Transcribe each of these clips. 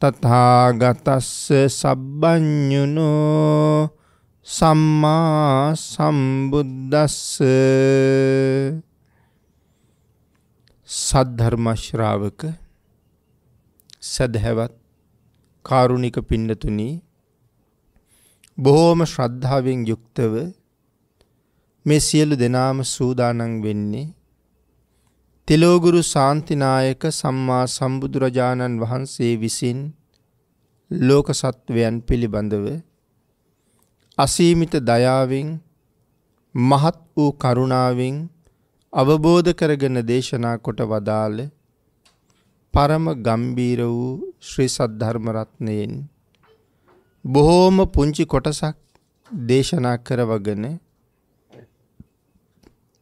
තථාගතස්ස සබ්බඤුනෝ සම්මා සම්බුද්දස්ස සද්ධර්ම ශ්‍රාවක සදහැවත් කාරුණික පින්නතුනි බොහෝම ශ්‍රද්ධාවෙන් යුක්තව මේ සියලු දෙනාම සූදානම් වෙන්නේ තෙලෝගුරු සාන්තිනායක සම්මා සම්බුදුරජාණන් වහන්සේ විසින් ලෝක සත්වයන් පිළිබඳව අසීමිත දයාවෙන් මහත් වූ කරුණාවෙන් අවබෝධ කරගෙන දේශනා කොට වදාළ පරම ගම්බීර වූ ශ්‍රී සද්ධර්මරත්නයෙන් බොහෝම පුංචි කොටසක් දේශනා කරවගෙන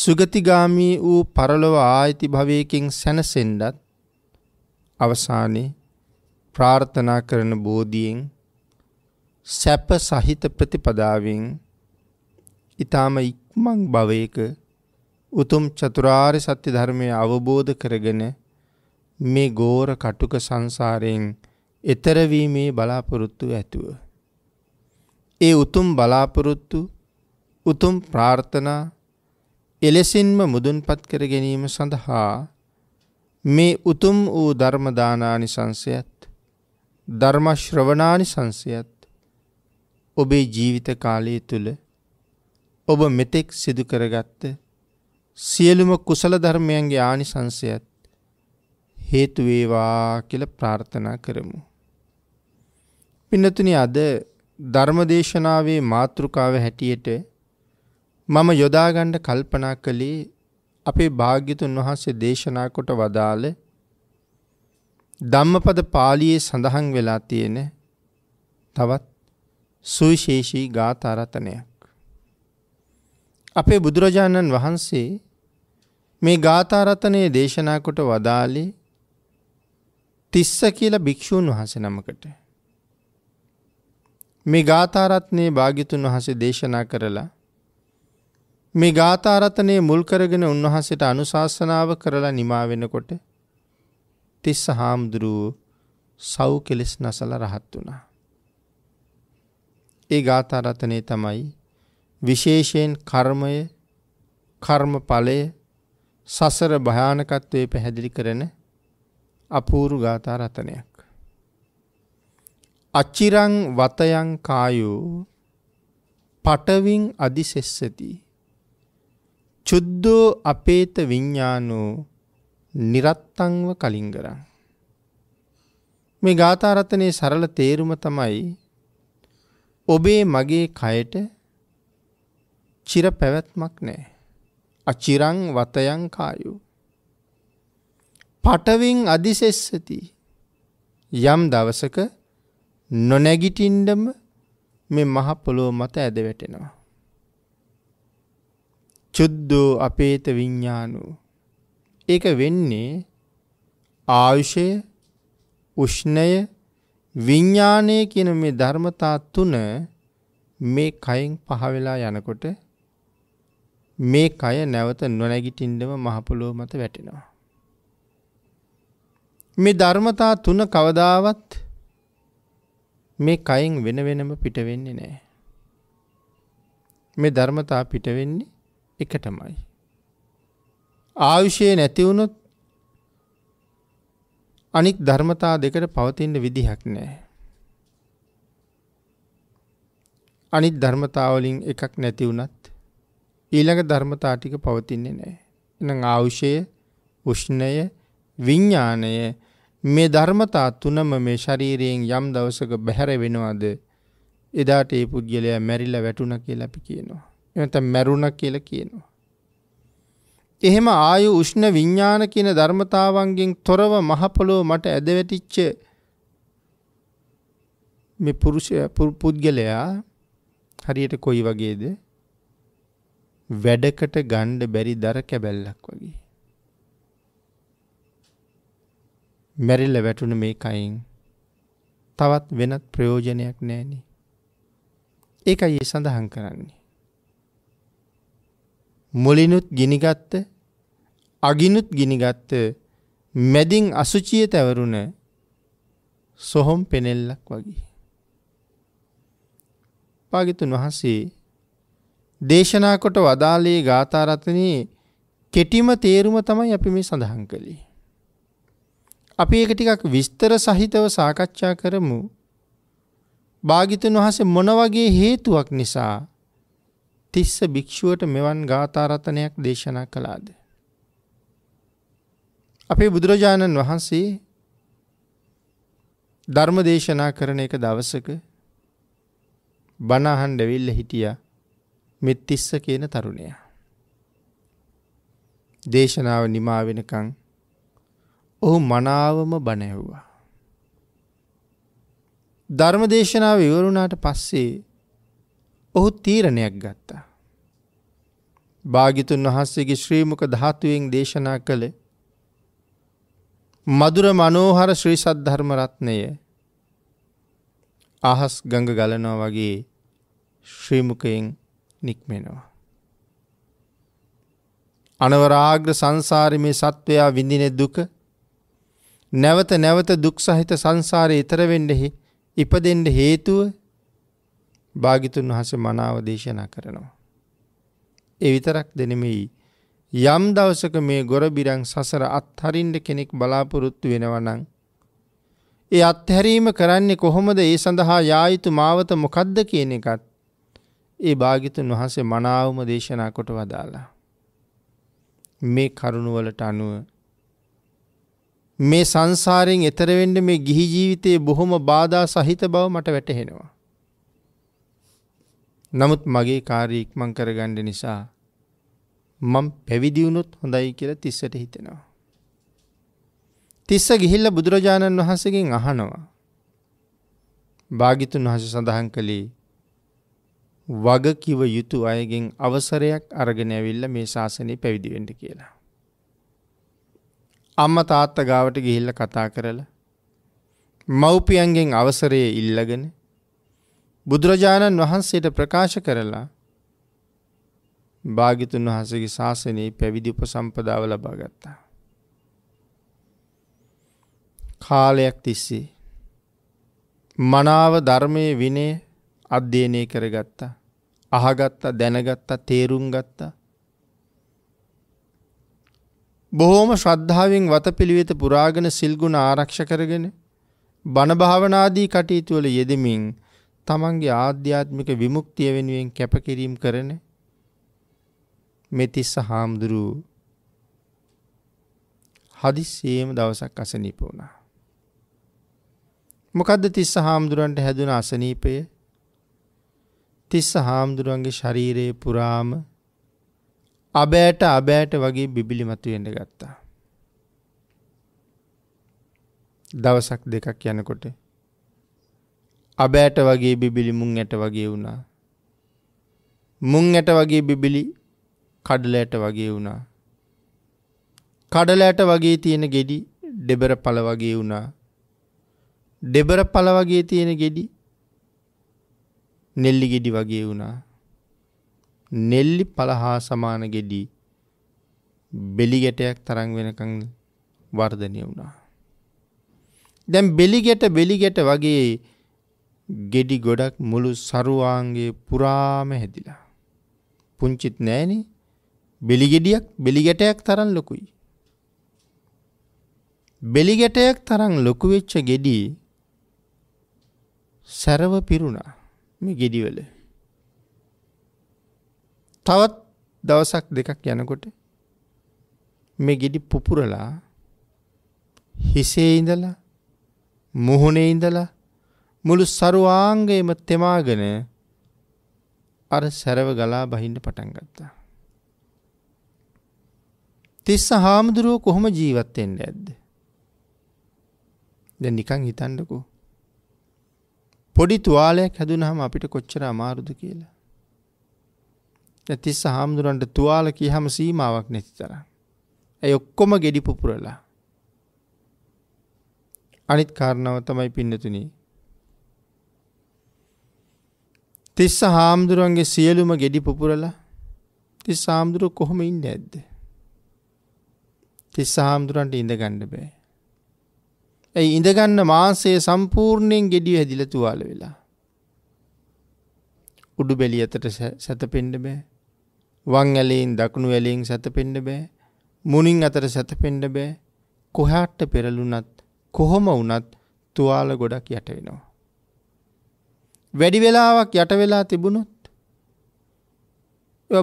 සුගතිගාමී වූ පරලොව ආයිති භවයකින් සැනසෙන්ඩත් අවසානයේ ප්‍රාර්ථනා කරන බෝධියෙන් සැප සහිත ප්‍රතිපදාවෙන් ඊ타ම ඉක්මන් භවයක උතුම් චතුරාර්ය සත්‍ය ධර්මය අවබෝධ කරගෙන මේ ගෝර කටුක සංසාරයෙන් එතර වීමේ බලාපොරොත්තු ඇතුව ඒ උතුම් බලාපොරොත්තු උතුම් ප්‍රාර්ථනා එලෙසින්ම මුදුන්පත් කර ගැනීම සඳහා මේ උතුම් වූ ධර්මදානානි සංසයත් ධර්මශ්‍රවනානි සංසයත් ඔබේ ජීවිත කාලය තුළ ඔබ මෙතෙක් සිදු කරගත්ත සියලුම කුසල ධර්මයන්ගේ ආනි සංසයත් හේතුවේවා කියල ප්‍රාර්ථනා කරමු. පින්නතුනි අද ධර්මදේශනාවේ මාතෘකාව හැටියට මම යොදාගණ්ඩ කල්පනා කළේ අපේ භාග්‍යතුන් වහන්සේ දේශනා කොට වදාළ ධම්මපද පාලියේ සඳහන් වෙලා තියෙන තවත් සුවිශේෂී ගාථාරතනයක්. අපේ බුදුරජාණන් වහන්සේ මේ ගාථාරතනයේ දේශනා කොට වදාලේ තිස්ස කියල භික්‍ෂූන් වහස නමකට. මේ ගාථාරත්නයේ භාගිතුන් වහසේ දේශනා කරලා මේ ගාථාරතනය මුල්කරගෙන උන්වහන්සේට අනුශාසනාව කරලා නිමා වෙනකොට තිස්ස හාමුදුරුවූ සව් කෙලෙස් නසල රහත් වුණා. ඒ ගාථාරතනය තමයි විශේෂයෙන් කර්මය කර්ම පලය සසර භයානකත්වය පැහැදිලි කරන අපූරු ගාථා රතනයක්. අච්චිරං වතයං කායෝ පටවින් අධිසෙස්සති චුද්දෝ අපේත විඤ්ඥානෝ නිරත්තංව කලින් කරා. මේ ගාථාරත්තනය සරල තේරුම තමයි ඔබේ මගේ කයට චිර පැවැත්මක් නෑ. අචිරං වතයං කායු. පටවින් අධිසෙස්සති යම් දවසක නොනැගිටින්ඩම මේ මහ පොළොව මත ඇද වැටෙනවා. චුද්දෝ අපේත විඤ්ඥානු. ඒක වෙන්නේ ආයුෂය උෂ්ණය විඤ්ඥානය කියන මේ ධර්මතා තුන මේ කයින් පහවෙලා යනකොට මේ කය නැවත නොනැගිටින්ඩම මහපොලෝ මත වැටෙනවා. මේ ධර්මතා තුන කවදාවත් මේ කයින් වෙන වෙනම පිටවෙන්නේ නෑ. මේ ධර්මතා පිටවෙන්නේ එකටමයි. ආයුෂය නැතිවුණොත් අනික් ධර්මතා දෙකට පවතින්න විදිහක් නෑ. අනිත් ධර්මතාවලින් එකක් නැති වුණත් ඊළඟ ධර්මතා ටික පවතින්නේ නෑ. එන ආවුෂය උෂ්ණය විඤ්ඥානය මේ ධර්මතා තුනම මේ ශරීරයෙන් යම් දවසක බැහැර වෙනවාද එදාට ඒ පුද්ගලයා මැරිල්ල වැටුණ කියලා අපි කියනවා. එත මැරුණ කියල කියනවා. එහෙම ආයු උෂ්ණ විඤ්ඥාන කියන ධර්මතාවන්ගෙන් තොරව මහපොලෝ මට ඇදවැටිච්ච මේ පුරුෂය පුද්ගලයා හරියට කොයි වගේද වැඩකට ගණ්ඩ බැරි දර කැබැල්ලක් වගේ. මැරිල්ල වැටුණ මේ කයින් තවත් වෙනත් ප්‍රයෝජනයක් නෑනේ. ඒකයි සඳහන් කරන්නේ. මුලිනුත් ගිනිගත්ත අගිනුත් ගිනිගත්ත මැදින් අසුචිය තැවරුණ සොහොම් පෙනෙල්ලක් වගේ. පාගිතුන් වහන්සේ දේශනා කොට වදාලේ ගාථාරතනයේ කෙටිම තේරුම තමයි අපි මේ සඳහන් කළේ. අපි ඒක ටිකක් විස්තර සහිතව සාකච්ඡා කරමු. භාගිතුන් වහස මොන වගේ හේතුවක් නිසා තිස්ස භික්‍ෂුවට මෙවන් ගාථාරතනයක් දේශනා කළාද. අපේ බුදුරජාණන් වහන්සේ ධර්ම දේශනා කරන එක දවසක බණහන් ඩැවිල්ල හිටිය මෙත් තිස්ස කියන තරුණයා. දේශනාව නිමා වෙනකං ඔහු මනාවම බණැව්වා. ධර්ම දේශනාව ඉවරුණාට පස්සේ ඔහු තීරණයක් ගත්තා. භාගිතුන් වහන්සේගේ ශ්‍රීමක ධාතුවෙන් දේශනා කළේ මදුර මනෝහර ශ්‍රී සද්ධර්මරත්නය අහස් ගඟ ගලනවා වගේ ශ්‍රීමුකයෙන් නික්මෙනවා. අනවරාග්‍ර සංසාරිමේ සත්වයා විඳින දුක නැවත නැවත දුක් සහිත සංසාරය ඉතරවෙන්ඩෙහි ඉපදෙන්ඩ හේතුව භාගිතුන් වහස මනාව දේශනා කරනවා. එවිතරක් දෙනෙමෙයි යම් දවසක මේ ගොරබිරං සසර අත්හරින්ට කෙනෙක් බලාපොරොත්තු වෙනවනං. ඒ අත්හැරීම කරන්නේ කොහොමද ඒ සඳහා යායුතු මාවත මොකද්ද කියන එකත් ඒ භාගිතුන් වහන්සේ මනාවම දේශනා කොට වදාලා. මේ කරුණුවලට අනුව මේ සංසාරයෙන් එතරවෙන්ඩ මේ ගිහි ජීවිතයේ බොහොම බාධා සහිත බව මට වැටහෙනවා. නමුත් මගේ කාර්ය ඉක්මං කරගණ්ඩ නිසා මං පැවිදිවුණුත් හොඳයි කියලා තිස්සට හිතෙනවා. තිස්ස ගිහිල්ල බුදුරජාණන් වහන්සගෙන් අහනවා. භාගිතුන් වහස සඳහන් කළේ වගකිව යුතු අයගෙන් අවසරයක් අරගෙනැවිල්ල මේ ශාසනය පැවිදිවෙන්ඩ කියලා. අම්ම තාත්ත ගාවට ගිහිල්ල කතා කරලා මව්පියන්ගෙන් අවසරය ඉල්ලගෙන බුදුරජාණන් වහන්සේට ප්‍රකාශ කරලා භාගිතුන් වහසගේ ශාසනයේ පැවිදි උපසම්පදාව ලබා ගත්තා. කාලයක් තිස්සේ මනාව ධර්මය විනේ අධ්‍යයනය කරගත්තා අහගත්තා දැනගත්තා තේරුම් ගත්තා බොහෝම ශ්‍රද්ධාවෙන් වත පිළිවෙත පුරාගෙන සිල්ගුණ ආරක්ෂ කරගෙන බණභාවනාදී කටයුතුවල යෙදමින් තමන්ගේ ආධ්‍යාත්මික විමුක්තිය වෙනුවෙන් කැපකිරීම් කරන මෙතිස්ස හාමුදුරු හදිස්සියේම දවසක් අසනීප වුණා. මොකද්ද තිස්ස හාමුදුරන්ට හැදුන අසනීපය? තිස්ස හාමුදුරන්ගේ ශරීරයේ පුරාම අබෑට අබෑට වගේ බිබිලි මතුවෙන්න ගත්තා. දවසක් දෙකක් යනකොට අබෑට වගේ බිබිලි මුං ඇට වගේ වුණා. මුං ඇට වගේ බිබිලි කඩලෑට වගේ වුණා. කඩලෑට වගේ තියෙන ගෙඩි ඩෙබර පල වගේ වුණා. ඩෙබර පල වගේ තියෙන ගෙඩි නෙල්ලි ගෙඩි වගේ වුණා. නෙල්ලි පල හා සමාන ගෙඩි බෙලිගැටයක් තරං වෙනකං වර්ධනය වුණා. දැම් බෙලිගැට බෙලිගැට වගේ ගෙඩි ගොඩක් මුළු සරුවාන්ගේ පුරාම හැදිලා. පුංචිත් නෑනේ බෙලිගෙඩියක් බෙලිගැටයක් තරන් ලොකුයි. බෙලිගැටයක් තරන් ලොකුවෙච්ච ගෙඩී සැරව පිරුණා මේ ගෙඩිවල. තවත් දවසක් දෙකක් යනකොට මේ ගෙඩි පුපුරලා හිසේ ඉඳලා මුහුණේ ඉඳලා මුළු සරුවාංගයම තෙමාගෙන අර සැරව ගලා බහින්ට පටන් ගත්තා. තිස්ස හාමුදුරුව කොහොම ජීවත්තෙන්ට ඇද්ද. ද නිකං හිතන්ඩකු. පොඩි තුවාලයක් හැදුනහම අපිට කොච්චර අමාරුද කියලා. තිස්ස හාමුදුරන්ට තුවාල කියහම සීමාවක් නැති තර. ඇයි ඔක්කොම ගෙඩිපුපුරලා. අනිත් කාරණාව තමයි පින්නතුනී තිස්ස හාමුදුරුවන්ගේ සියලුම ගෙඩි පුපුරලා තිස් හාමුදුරුව කොහොම ඉන්න ඇද්ද. තිස්ස හාමුදුරන්ට ඉඳගණ්ඩ බෑ. ඇයි ඉඳගන්න මාසේ සම්පූර්ණයෙන් ගෙඩිය හැදිල තුවාල වෙලා. උඩු බෙලි අතට සැතපෙන්ඩ බෑ. වං ඇලයෙන් දකුණු ඇලයෙන් සැතපෙන්ඩ බෑ. මුනින් අතර සැතපෙන්ඩ බෑ. කොහාට්ට පෙරලුනත් කොහොම වනත් තුවාල ගොඩක් යට වෙනවා. වැඩි වෙලාවක් යට වෙලා තිබුණොත්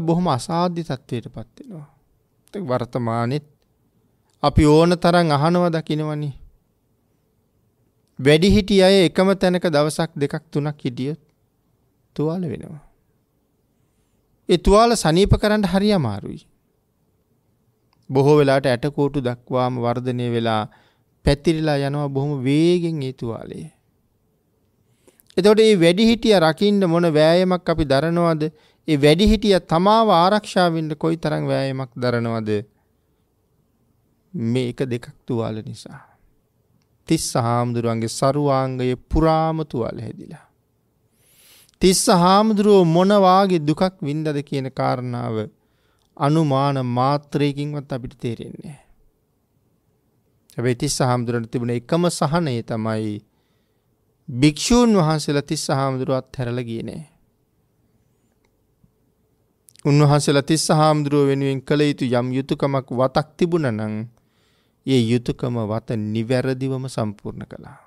බොහොම අසාධ්‍ය තත්ත්වයට පත්වෙනවා. වර්තමානෙත් අපි ඕන තරන් අහනව දකිනවනි. වැඩි හිටිය අය එකම තැනක දවසක් දෙකක් තුනක් හිටියොත් තුවාල වෙනවා. එතුවාල සනීප කරන්න හරි අමාරුයි. බොහෝ වෙලාට ඇටකෝටු දක්වාම වර්ධනය වෙලා පැතිරිලා යනවා බොහොම වේගෙන් ඒතුවාලයේ. එතකොට මේ වැඩිහිටිය රකින්න මොන වෑයමක් අපි දරනවද? ඒ වැඩිහිටිය තමාව ආරක්ෂා වෙන්න කොයිතරම් වෑයමක් දරනවද? මේක දෙකක් තුවාල නිසා. තිස්ස හාමුදුරුවන්ගේ සරුවාංගයේ පුරාම තුවාල හැදිලා. තිස්ස හාමුදුරුව මොන වාගේ දුකක් වින්දද කියන කාරණාව අනුමාන මාත්‍රයකින්වත් අපිට තේරෙන්නේ නැහැ. හැබැයි තිස්ස හාමුදුරන්ට තිබුණ එකම සහනය තමයි භික්‍ෂූන් වහන්සේලා තිස්ස හාමුදුරුවත් හැරල ගියනේ. උන්වහන්සේලා තිස්ස හාමුදුරුව වෙනුවෙන් කළ යුතු යම් යුතුකමක් වතක් තිබුණ නං ඒ යුතුකම වත නිවැරදිවම සම්පූර්ණ කළා.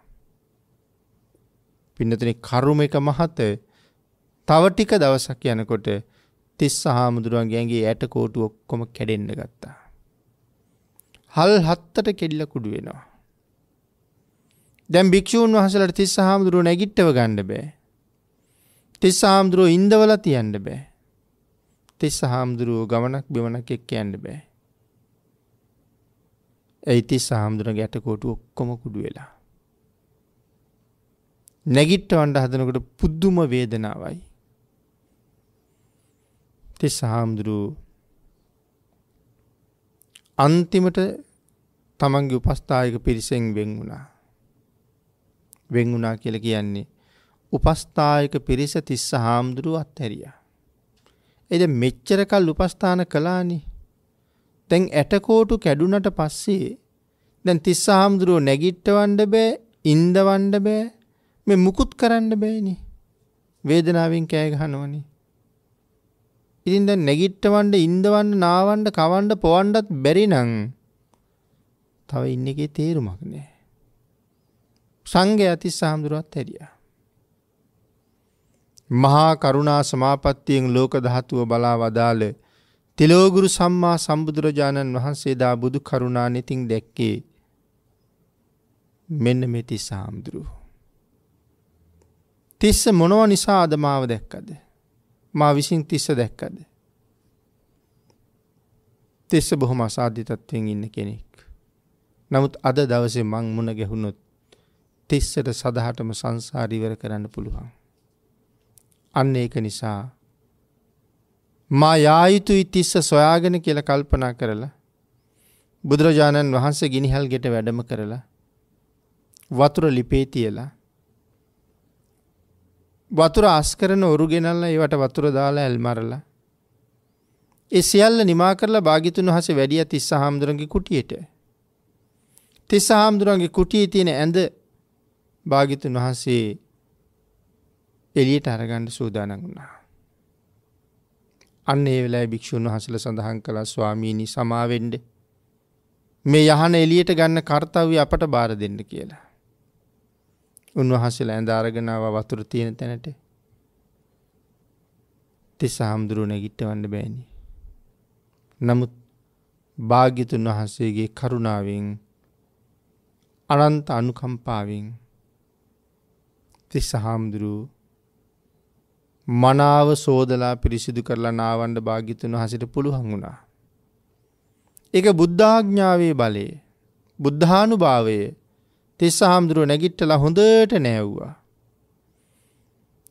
පින්නතන කරුම එක මහත තවටික දවසක් යනකොට තිස්ස හාමුදුරුවන් ගැන්ගේ ඇයට කෝටු ඔක්කොම කැඩෙන්න්න ගත්තා. හල් හත්තට කෙල්ල කුඩු වෙනවා. දැන් භික්ෂූන් වහසලට තිස්ස හාමුදුරුව නැගිට්ටව ගණ්ඩ බෑ. තිස්ස හාමුදුරුව ඉන්දවල තියන්ඩ බෑ. තිස්ස හාමුදුරුවෝ ගමනක් බිමනක් එක් යන්න බෑ. ඇයි තිස්ස හාමුදුරන ගැටකෝටු ඔක්කොම කුඩු වෙලා. නැගිට්ටවන්ඩ හදනකට පුද්දුම වේදනාවයි. තිස්ස හාමුදුරූ අන්තිමට තමන්ගේ උපස්ථායක පිරිසෙන් වෙන් වුණා. වෙන් වුණා කියලා කියන්නේ උපස්ථායක පිරිස තිස්ස හාමුදුරුව අත්හැරියා. එද මෙච්චරකල් උපස්ථාන කළානි. තැන් ඇටකෝටු කැඩුනට පස්සේ දැන් තිස්ස හාමුදුරුව නැගිට්ටවන්ඩ බෑ ඉන්දවන්ඩ බෑ මෙ මුකුත් කරන්න බෑනි. වේදනාවෙන් කෑගහනුවනි. ඉතින් දැන් නැගිට්ටවන්ඩ ඉන්දවන්න නාවන්ඩ කවන්ඩ පොවන්ඩත් බැරිනං තව ඉන්න එකේ තේරුමක් නෑ. සංගය අතිස් සාමුදුරුවත් හැරිය. මහා කරුණා සමාපත්තියෙන් ලෝක දහතුව බලා වදාළ තිලෝගුරු සම්මා සම්බුදුරජාණන් වහන්සේ දා බුදු කරුණා නිතින් දැක්කේ මෙන්න මෙති සාමුදුරු. තිස්ස මොනව නිසා අදමාව දැක්කද. මා විසින් තිස්ස දැක්කද. තිස්ස බොහොම අසාධිතත්වයෙන් ඉන්න කෙනෙක්. නමුත් අද දවසේ මං මුණ ගැහුණොත් තිස්සට සදහටම සංසාරීවර කරන්න පුළුවන්. අන්න ඒක නිසා මා යායුතුයි තිස්ස සොයාගෙන කියල කල්පනා කරලා බුදුරජාණන් වහන්සේ ගිනිහල් ගෙට වැඩම කරලා වතුර ලිපේ තියලා වතුර අස්කරන ඔරු ගෙනල්ල ඒවට වතුර දාලා ඇල්මරලා ඒ සියල්ල නිමා කරලා භාගිතුන් වහස වැඩිය තිස්ස හාමුදුරන්ගේ කුටියට තිස්ස හාමුදුරන්ගේ කුටියේ තියෙන ඇඳ භාගිතුන් වහන්සේ එළියට අරගණ්ඩ සූදානන් වුණා. අන්න ඒ වෙලා භික්‍ෂූන් වහසල සඳහන් කළ ස්වාමීණි සමාවෙන්ඩ මේ යහන එලියට ගන්න කර්තාව අපට බාර දෙන්න කියලා. උන්වහසල ඇඳාරගෙනාව වතුර තියෙන තැනට තිස්ස හාමුදුරුව නැගිට්ටවන්න බෑනි. නමුත් භාගිතුන් වහන්සේගේ කරුණාවෙන් අනන්ත අනුකම්පාවෙන් තිස්ස හාමුදුරුව මනාව සෝදලා පිරිසිදු කරලා නාවන්ඩ භාගිතුන් හසිට පුළුහන් වුණා. එක බුද්ධාඥාවේ බලය බුද්ධානු භාවය තිස්ස හාමුදුරුව නැගිට්ටලා හොඳට නැව්වා.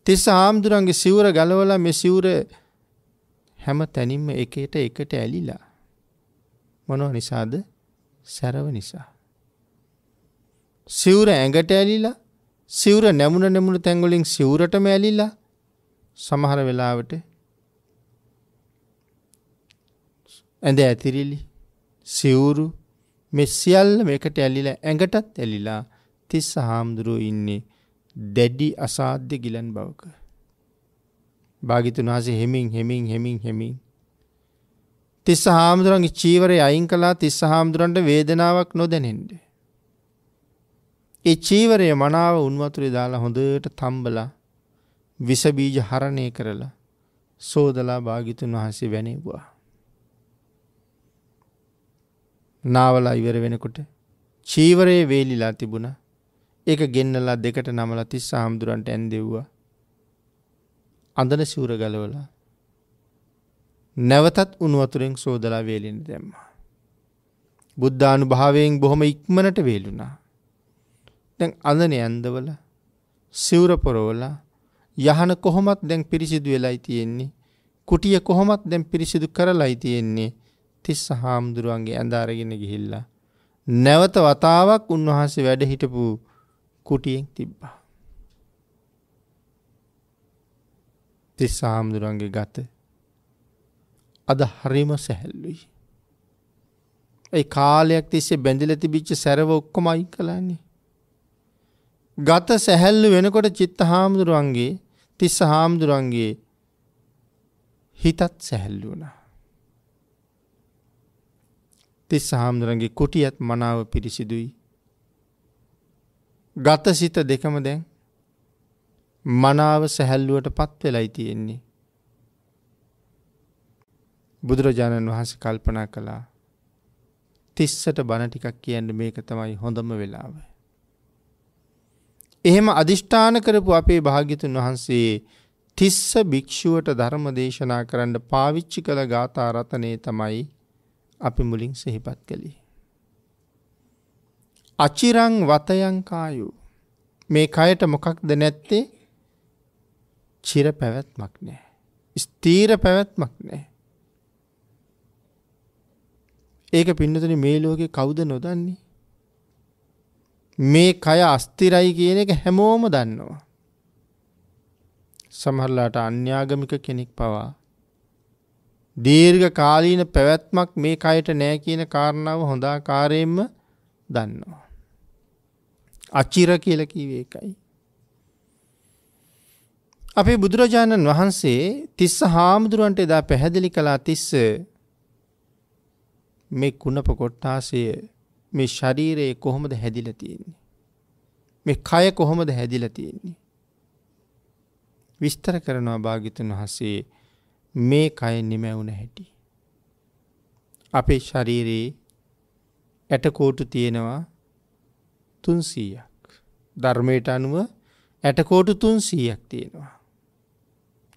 තිස්ස හාමුදුරන්ගේ සිවර ගලවල මෙ සිවර හැම තැනින්ම එකට එකට ඇලිලා. මොනව නිසාද සැරව නිසා. සිවර ඇඟට ඇලිලා සිවුර නැමුණ නැමුණු තැන්වලින් සිවුරටම ඇලිලා සමහර වෙලාවට ඇඳ ඇතිරිලි සිවුරු මෙ සියල්ල මේකට ඇලිලා ඇඟටත් ඇලිලා තිස්ස හාමුදුරුව ඉන්නේ දැඩි අසාධ්‍ය ගිලන් බවක. භාගිතුන් වහසේ හෙමින් හෙමින් හෙමින් හෙමින්. තිස්ස හාමුදුරන්ගේ චීවරය අයින් කලා තිස්ස හාමුදුරන්ට වේදනාවක් නොදැනෙන්ට. ඒ චීවරය මනාව උන්වතුරේ දාලා හොඳට තම්බලා විසබීජ හරණය කරලා සෝදලා භාගිතුන් වහන්සේ වැනිබවා. නාවලා ඉවර වෙනකොට චීවරයේ වේලිලා තිබුණ ඒක ගෙන්නලා දෙකට නමලා තිස් හාමුදුරන්ට ඇන් දෙව්වා අඳන සිවර ගලවල නැවතත් උනුවතුරෙන් සෝදලා වේලින් දැම්මා. බුද්ධානු භාවයෙන් බොහොම ඉක්මනට වේලුනා. දැන් අඳන ඇන්දවල සිවුර පොරෝලා යහන කොහොමත් දැන් පිරිසිදු වෙලයි තියෙන්නේ කුටිය කොහොමත් දැන් පිරිසිදු කරලයි තියෙන්නේ තිස්ස හාමුදුරුවන්ගේ ඇඳාරගෙන ගිහිල්ලා නැවත වතාවක් උන්වහන්සේ වැඩ හිටපු කුටියෙන් තිබ්බා තිස්ස හාමුදුරුවන්ගේ ගත අද හරිම සැහැල්ලුයි ඒ කාලයක් තිස්සේ බැඳිල තිබිච්ච සැරව ඔක්කොම අයින් කලාන්නේ ගත සැහැල්ලු වෙනකොට චිත්ත හාමුදුරුවන්ගේ තිස්ස හාමුදුරුවන්ගේ හිතත් සැහැල්ලු වුණා. තිස්ස හාමුදුරන්ගේ කුටියත් මනාව පිරිසිදුයි. ගත සිත දෙකම දැන් මනාව සැහැල්ලුවට පත් වෙලයි තියෙන්නේ. බුදුරජාණන් වහන්ස කල්පනා කළා තිස්සට බණ ටිකක් කියන්න මේක තමයි හොඳම වෙලාවයි. එහෙම අධිෂ්ඨාන කරපු අපේ භාග්‍යතුන් වහන්සේ තිස්ස භික්ෂුවට ධර්ම දේශනා කරන්න පාවිච්චි කළ ගාථා රතනේ තමයි අපි මුලින් සිහිපත් කළේ. අචිරං වතයං කායු මේ කයට මොකක්ද නැත්තේ චිර පැවැත්මක් නෑ. ස්තීර පැවැත්මක් නෑ. ඒක පින්නතන මේ ලෝකෙ කවුද නොදන්නේ මේ කය අස්තිරයි කියන එක හැමෝම දන්නවා. සමහරලාට අන්‍යාගමික කෙනෙක් පවා. දීර්ඝ කාලීන පැවැත්මක් මේ කයට නෑ කියන කාරණාව හොඳා කාරයෙන්ම දන්නවා. අචිර කියල කීවේ එකයි. අපේ බුදුරජාණන් වහන්සේ තිස්ස හාමුදුරුවන්ට එදා පැහැදිලි කලා තිස්ස මේ කුණප කොට්ටාසය මේ ශරීරයේ කොහොමද හැදිල තියෙන්නේ. මේ කය කොහොමද හැදිල තියෙන්නේ. විස්තර කරනවා භාගිතන් වහසේ මේ කය නිමැවුන හැටි. අපේ ශරීරයේ ඇටකෝටු තියෙනවා තුන්සීයක්. ධර්මයට අනුව ඇටකෝටු තුන්සීයක් තියෙනවා.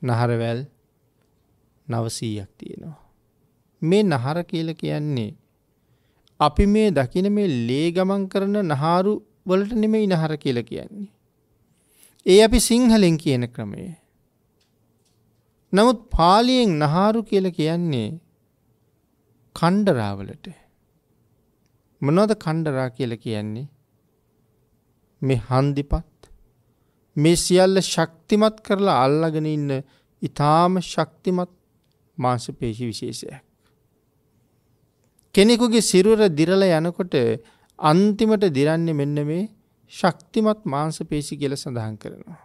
නහරවැල් නවසීයක් තියෙනවා. මේ නහර කියල කියන්නේ අපි මේ දකින මේ ලේ ගමන් කරන නහාරු වලට නෙමෙයි නහර කියලා කියන්නේ. ඒ අපි සිංහලෙන් කියන ක්‍රමය. නමුත් පාලියෙන් නහාරු කියලා කියන්නේ කණ්ඩරාවලට. මොනවද කණ්ඩරා කියලා කියන්නේ? මේ හන්දිපත් මේ සියල්ල ශක්තිමත් කරලා අල්ලගෙන ඉන්න ඊටාම ශක්තිමත් මාංශපේශි විශේෂයක්. කෙනෙකුගේ සිරුර දිරල යනකොට අන්තිමට දිරන්නේ මෙන්න මේ ශක්තිමත් මාංස පේශි කියල සඳහන් කරනවා.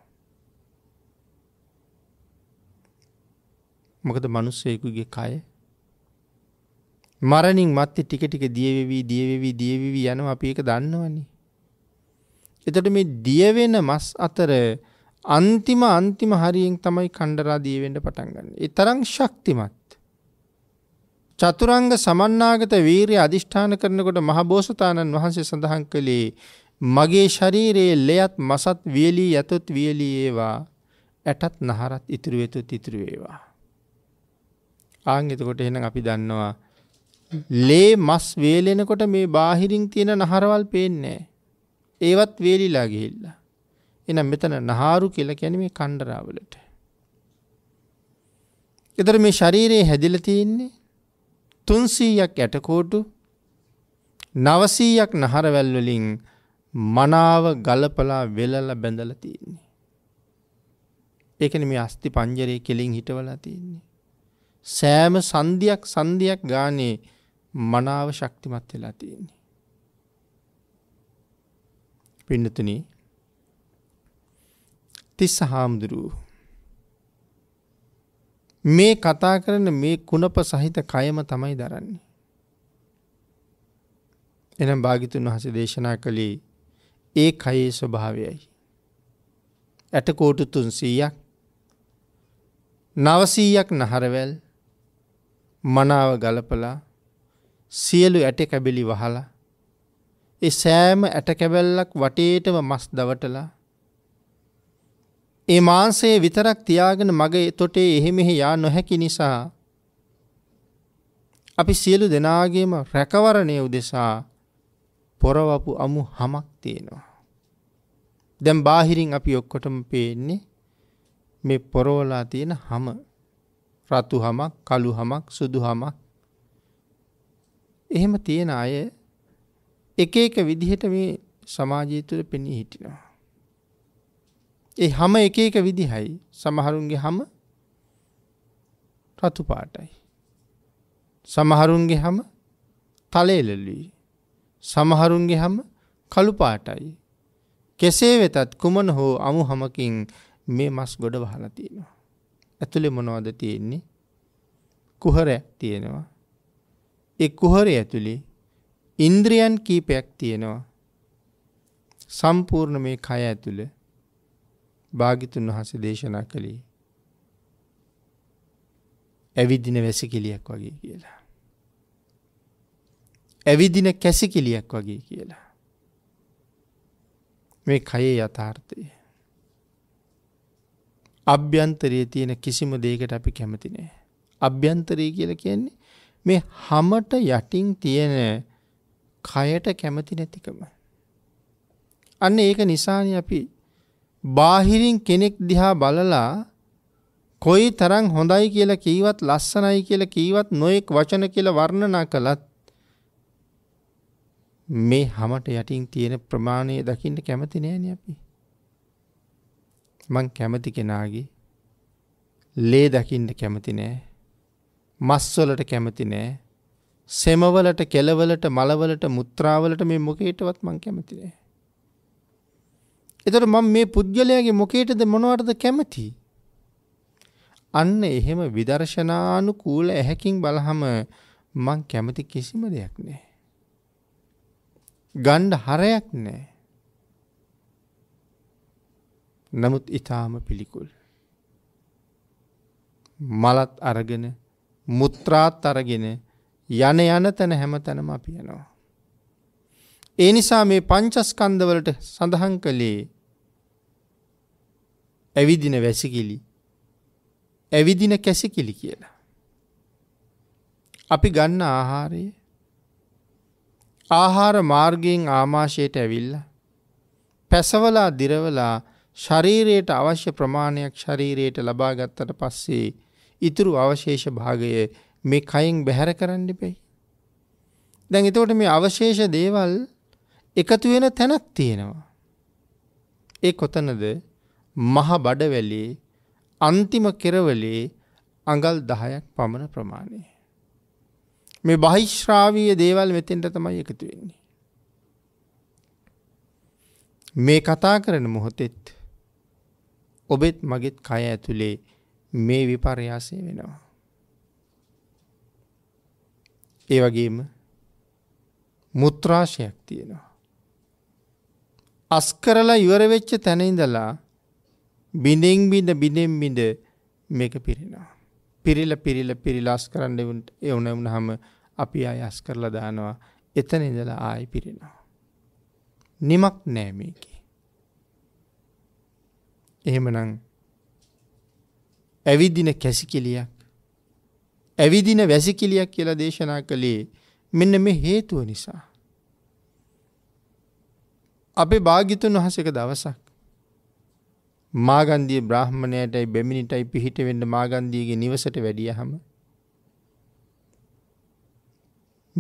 මොකද මනුස්සයකුගේ කය මරණින් මත්තේ ටික ටික දියවෙවී දියවෙවී දියවිවී යන අපි එක දන්නවනි. එතට මේ දියවෙන මස් අතර අන්තිම අන්තිම හරියෙන් තමයි කණ්ඩරා දියවෙන්ට පටන්ගන්න. එතරං ශක්තිමත් චතුරංග සමන්නාගත වීරය අධිෂ්ඨාන කරනකොට මහබෝසතාණන් වහන්සේ සඳහන් කළේ මගේ ශරීරයේ ලෙයත් මසත් වියලී ඇතොත් වියලී ඒවා ඇටත් නහරත් ඉතුරු වෙතුත් ඉතුරු ඒවා. ආංගෙතකොට එහෙනම් අපි දන්නවා ලේ මස් වේලෙනකොට මේ බාහිරින් තියෙන නහරවල් පේන්නේ. ඒවත් වේලිලා ගිහිල්ලා. එනම් මෙතන නහාරු කියලා කියන්නේ මේ කණ්ඩරාවලට. ඊතර මේ ශරීරයේ හැදිලා තියෙන්නේ තුන්සීයක් ඇටකෝටු නවසීයක් නහරවැල්වලින් මනාව ගලපලා වෙලල බැඳල තියන්නේ. ඒකන මේ අස්ති පංජරයේ කෙලින් හිටවලා තියන්නේ. සෑම සන්ධයක් සන්ධයක් ගානේ මනාව ශක්තිමත් වෙලා තියන්නේ. පින්නතුනී තිස්ස හාමුදුරුවූ මේ කතා කරන මේ කුණප සහිත කයම තමයි දරන්නේ. එනම් භාගිතුන් වහස දේශනා කළේ ඒ කයේ ස්වභාවයයි. ඇටකෝටු තුන්සීයක් නවසීයක් නහරවැල් මනාව ගලපලා සියලු ඇට කැබිලි වහලා එ සෑම ඇටකැබැල්ලක් වටේටම මස් දවටලා ඒ මාංශයේ විතරක් තියාගෙන මගේ තොටේ එහෙ මෙහෙ යා නොහැකි නිසා අපි සියලු දෙනාගේම රැකවරණය උදෙසා පොරවපු අමු හමක් තියෙනවා. දැන් බාහිරින් අපි ඔක්කොටම පේන්නේ මේ පොරවලා තියෙන හම. රතු හමක්, කළු හමක්, සුදු හමක්. එහෙම තියෙන අය එක එක විදිහට මේ සමාජය තුළ පෙනී හිටිනවා. ඒ හම එක එක විදිහයි සමහරුන්ගේ හම රතුපාටයි. සමහරුන්ගේ හම තලේලලී. සමහරුන්ගේ හම කළුපාටයි. කෙසේ වෙතත් කුමන හෝ අමු හමකින් මේ මස් ගොඩ වහලතියෙනවා. ඇතුළෙ මොනවද තියෙන්නේ කුහරයක් තියෙනවා. එක් කුහරය ඇතුළි ඉන්ද්‍රියන් කීපයක් තියෙනවා. සම්පූර්ණ මේ කය ඇතුළේ භාගිතුන් වහස දේශනා කළේ ඇවිදින වැසිකිලියක් වගේ කියලා. ඇවිදින කැසිකිලියක් වගේ කියලා. මේ කයේ යථාර්ථය. අභ්‍යන්තරයේ තියෙන කිසිම දේකට අපි කැමති නෑ. අභ්‍යන්තරයේ කියල කියන්නේ මේ හමට යටින් තියෙන කයට කැමති නැතිකම. අන්න ඒක නිසාන අපි බාහිරින් කෙනෙක් දිහා බලලා කොයි තරම් හොඳයි කියලා කීවත් ලස්සනයි කියලා කීවත් නොයෙක් වචන කියලා වර්ණනා කළත් මේ හැමට යටින් තියෙන ප්‍රමාණය දකින්න කැමති නෑනේ අපි. මං කැමති කෙනාගේ ලේ දකින්න කැමති නෑ. මස් වලට කැමති නෑ. සෙමවලට කෙලවලට මලවලට මුත්‍රාවලට මේ මොකේටවත් මං කැමති නෑ. එතකොට මම මේ පුජ්‍යලයාගේ මොකේටද මොනවටද කැමති? අන්න එහෙම විදර්ශනානුකූල ඇහැකින් බලහම මං කැමති කිසිම දෙයක් නැහැ. ගණ්ඩ හරයක් නැහැ. නමුත් ඊටාම පිළිකුල්. මලත් අරගෙන මුත්‍රාත් අරගෙන යන යන තැන හැම තැනම අපි යනවා. ඒ නිසා මේ පංචස්කන්ධවලට සඳහන් කළේ ඇවිදින වැසිකිලි ඇවිදින කැසිකිලි කියලා. අපි ගන්න ආහාරය ආහාර මාර්ගයෙන් ආමාශයට ඇවිල්ල පැසවලා දිරවලා ශරීරයට අවශ්‍ය ප්‍රමාණයක් ශරීරයට ලබාගත්තට පස්සේ ඉතුරු අවශේෂ භාගය මේ කයින් බැහැර කරන්න පෙයි. දැන් එතවට මේ අවශේෂ දේවල් එකතු වෙන තැනක් තියෙනවා. ඒ කොතනද මහ බඩවැලේ අන්තිම කෙරවලේ අඟල් දහයක් පමණ ප්‍රමාණය. මේ බහිශ්‍රාවීය දේවල් මෙතෙන්ට තමයි එකතු වෙන්නේ. මේ කතා කරන මොහොතෙත් ඔබෙත් මගෙත් කය ඇතුළේ මේ විපර්යාසය වෙනවා. ඒ වගේම මුත්‍රාශයක් තියෙනවා. අස්කරලා ඉවරවෙච්ච තැනඉඳලා බිඳෙන් බිඳ බිඳෙන් බිඳ මේක පිරෙනවා. පිරිල පිරිල පිරිලාස් කරන්න එවන වුණහම අපි අයස් කරලා දානවා එතන ඉඳලා ආයි පිරෙනවා. නිමක් නෑමේක. එහෙමනං ඇවිදින කැසිකිලියක් ඇවිදින වැසිකිලියක් කියලා දේශනා කළේ මෙන්න මේ හේතුව නිසා. අපේ භාගිතුන් වහසක දවසක් මාගන්දිය බ්‍රහ්මණයටයි බැමිණිටයි පිහිට වෙන්න මාගන්දියගේ නිවසට වැඩියහම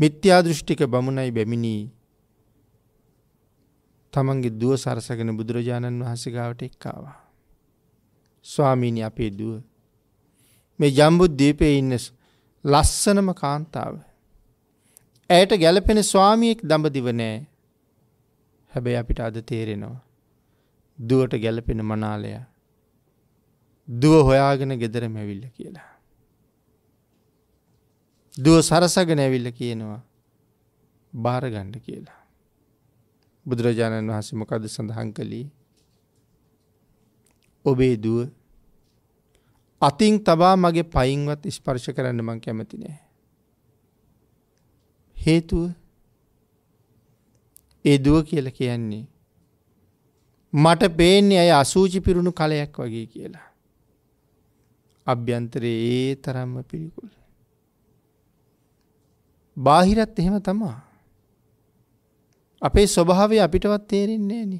මිත්‍යාදෘෂ්ටික බමුණයි බැමිණී තමන්ගේ දුව සරසගෙන බුදුරජාණන් වහසගාවට එක්කාවා. ස්වාමීණි අපේ දුව. මේ ජම්බුද්ධීපය ඉන්න ලස්සනම කාන්තාව. ඇයට ගැලපෙන ස්වාමියෙක් දඹදිවනෑ හැබැයි අපිට අද තේරෙනවා. දුවට ගැලපෙන මනාලය දුව හොයාගෙන ගෙදර මැවිල්ල කියලා. දුව සරසගෙන ඇවිල්ල කියනවා භාරගණ්ඩ කියලා. බුදුරජාණන් වහසේ මොකද සඳහන් කළේ ඔබේ දුව අතින් තබා මගේ පයින්වත් ස්පර්ශ කරන්න මං කැමති නෑ. හේතුව ඒ දුව කියල කියන්නේ මට පේන්නේ ඇය අසූචි පිරුණු කලයක් වගේ කියලා. අභ්‍යන්තරයේ ඒ තරම්ම පිළිකුල්. බාහිරත් එහෙම තමා. අපේ ස්වභාවය අපිටවත් තේරෙන්නේ නි.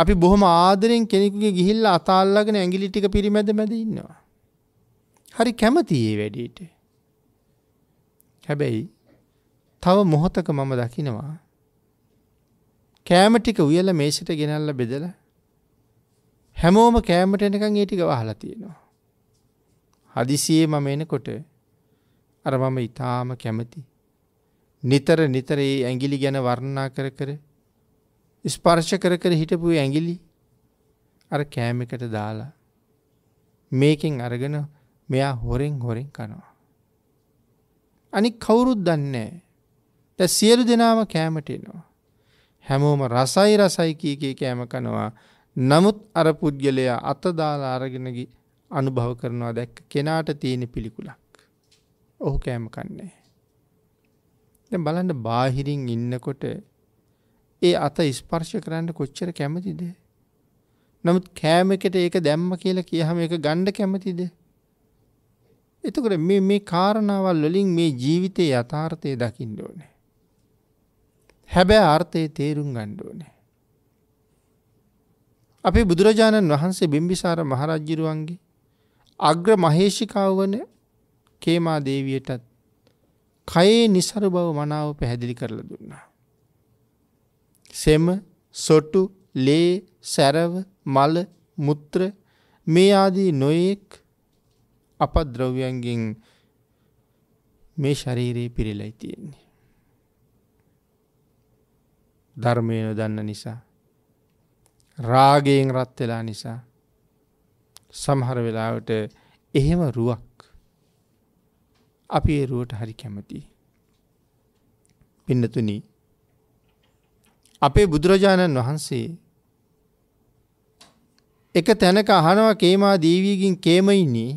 අපි බොහොම ආදරෙන් කෙනෙකුගේ ගිහිල්ල අතාල්ලගෙන ඇගිලි ටික පිරිමැද මැද ඉන්නවා. හරි කැමතියේ වැඩීට. හැබැයි තව මොහොතක මම දකිනවා කෑම ටික උයල මේසිට ගෙනල්ල බෙදල හැමෝම කෑමට එනකං ඒ ටික වහලා තියෙනවා. හදිසියේ මම එනකොට අර මම ඉතාම කැමති. නිතර නිතරේ ඇගිලි ගැන වර්ණා කර කර ස්පර්ශ කර කර හිටපු ඇගිලි අර කෑමිකට දාලා මේකෙන් අරගෙන මෙයා හොරෙන් හොරෙන් කනවා. අනි කවුරුත් දන්නේ ද සියලු දෙනාම කෑමටනවා. හැමෝම රසයි රසයි කීකේ කෑම කනවා. නමුත් අර පුද්ගලයා අතදාලා අරගෙනගි අනුභව කරනවා දැක්ක කෙනාට තියෙන පිළිකුලක්. ඔහු කෑම කන්නේ. දැන් බලන්න බාහිරින් ඉන්නකොට ඒ අත ස්පර්ශ කරන්න කොච්චර කැමතිද? නමුත් කෑමකට ඒක දැම්ම කියලා කියහම ඒක ගණ්ඩ කැමතිද. එතකොට මේ කාරණාවල් වලින් මේ ජීවිතය යථාර්ථය දකිින් ඕනේ. හැබැ ආර්ථය තේරුම් ගණ්ඩුවනේ. අපි බුදුරජාණන් වහන්සේ බිම්බිසාර මහරජ්ජිරුවන්ගේ අග්‍ර මහේෂිකාව වන කේමා දේවියටත් කයේ නිසර බව මනාව පැහැදිලි කරල දුන්නා. සෙම සොටු ලේ සැරව මල මුත්‍ර මේ ආදී නොයෙක් අප ද්‍රව්‍යන්ගෙන් මේ ශරීරයේ පිරිලයි තියෙන්නේ. ධර්මය නොදන්න නිසා. රාගයෙන් රත් වෙලා නිසා සමහර වෙලාවට එහෙම රුවක් අපි ඒරුවට හරි කැමති. පින්නතුනි අපේ බුදුරජාණන් වහන්සේ එක තැනක අහනවා කේමා දීවීගින් කේමයින්නේ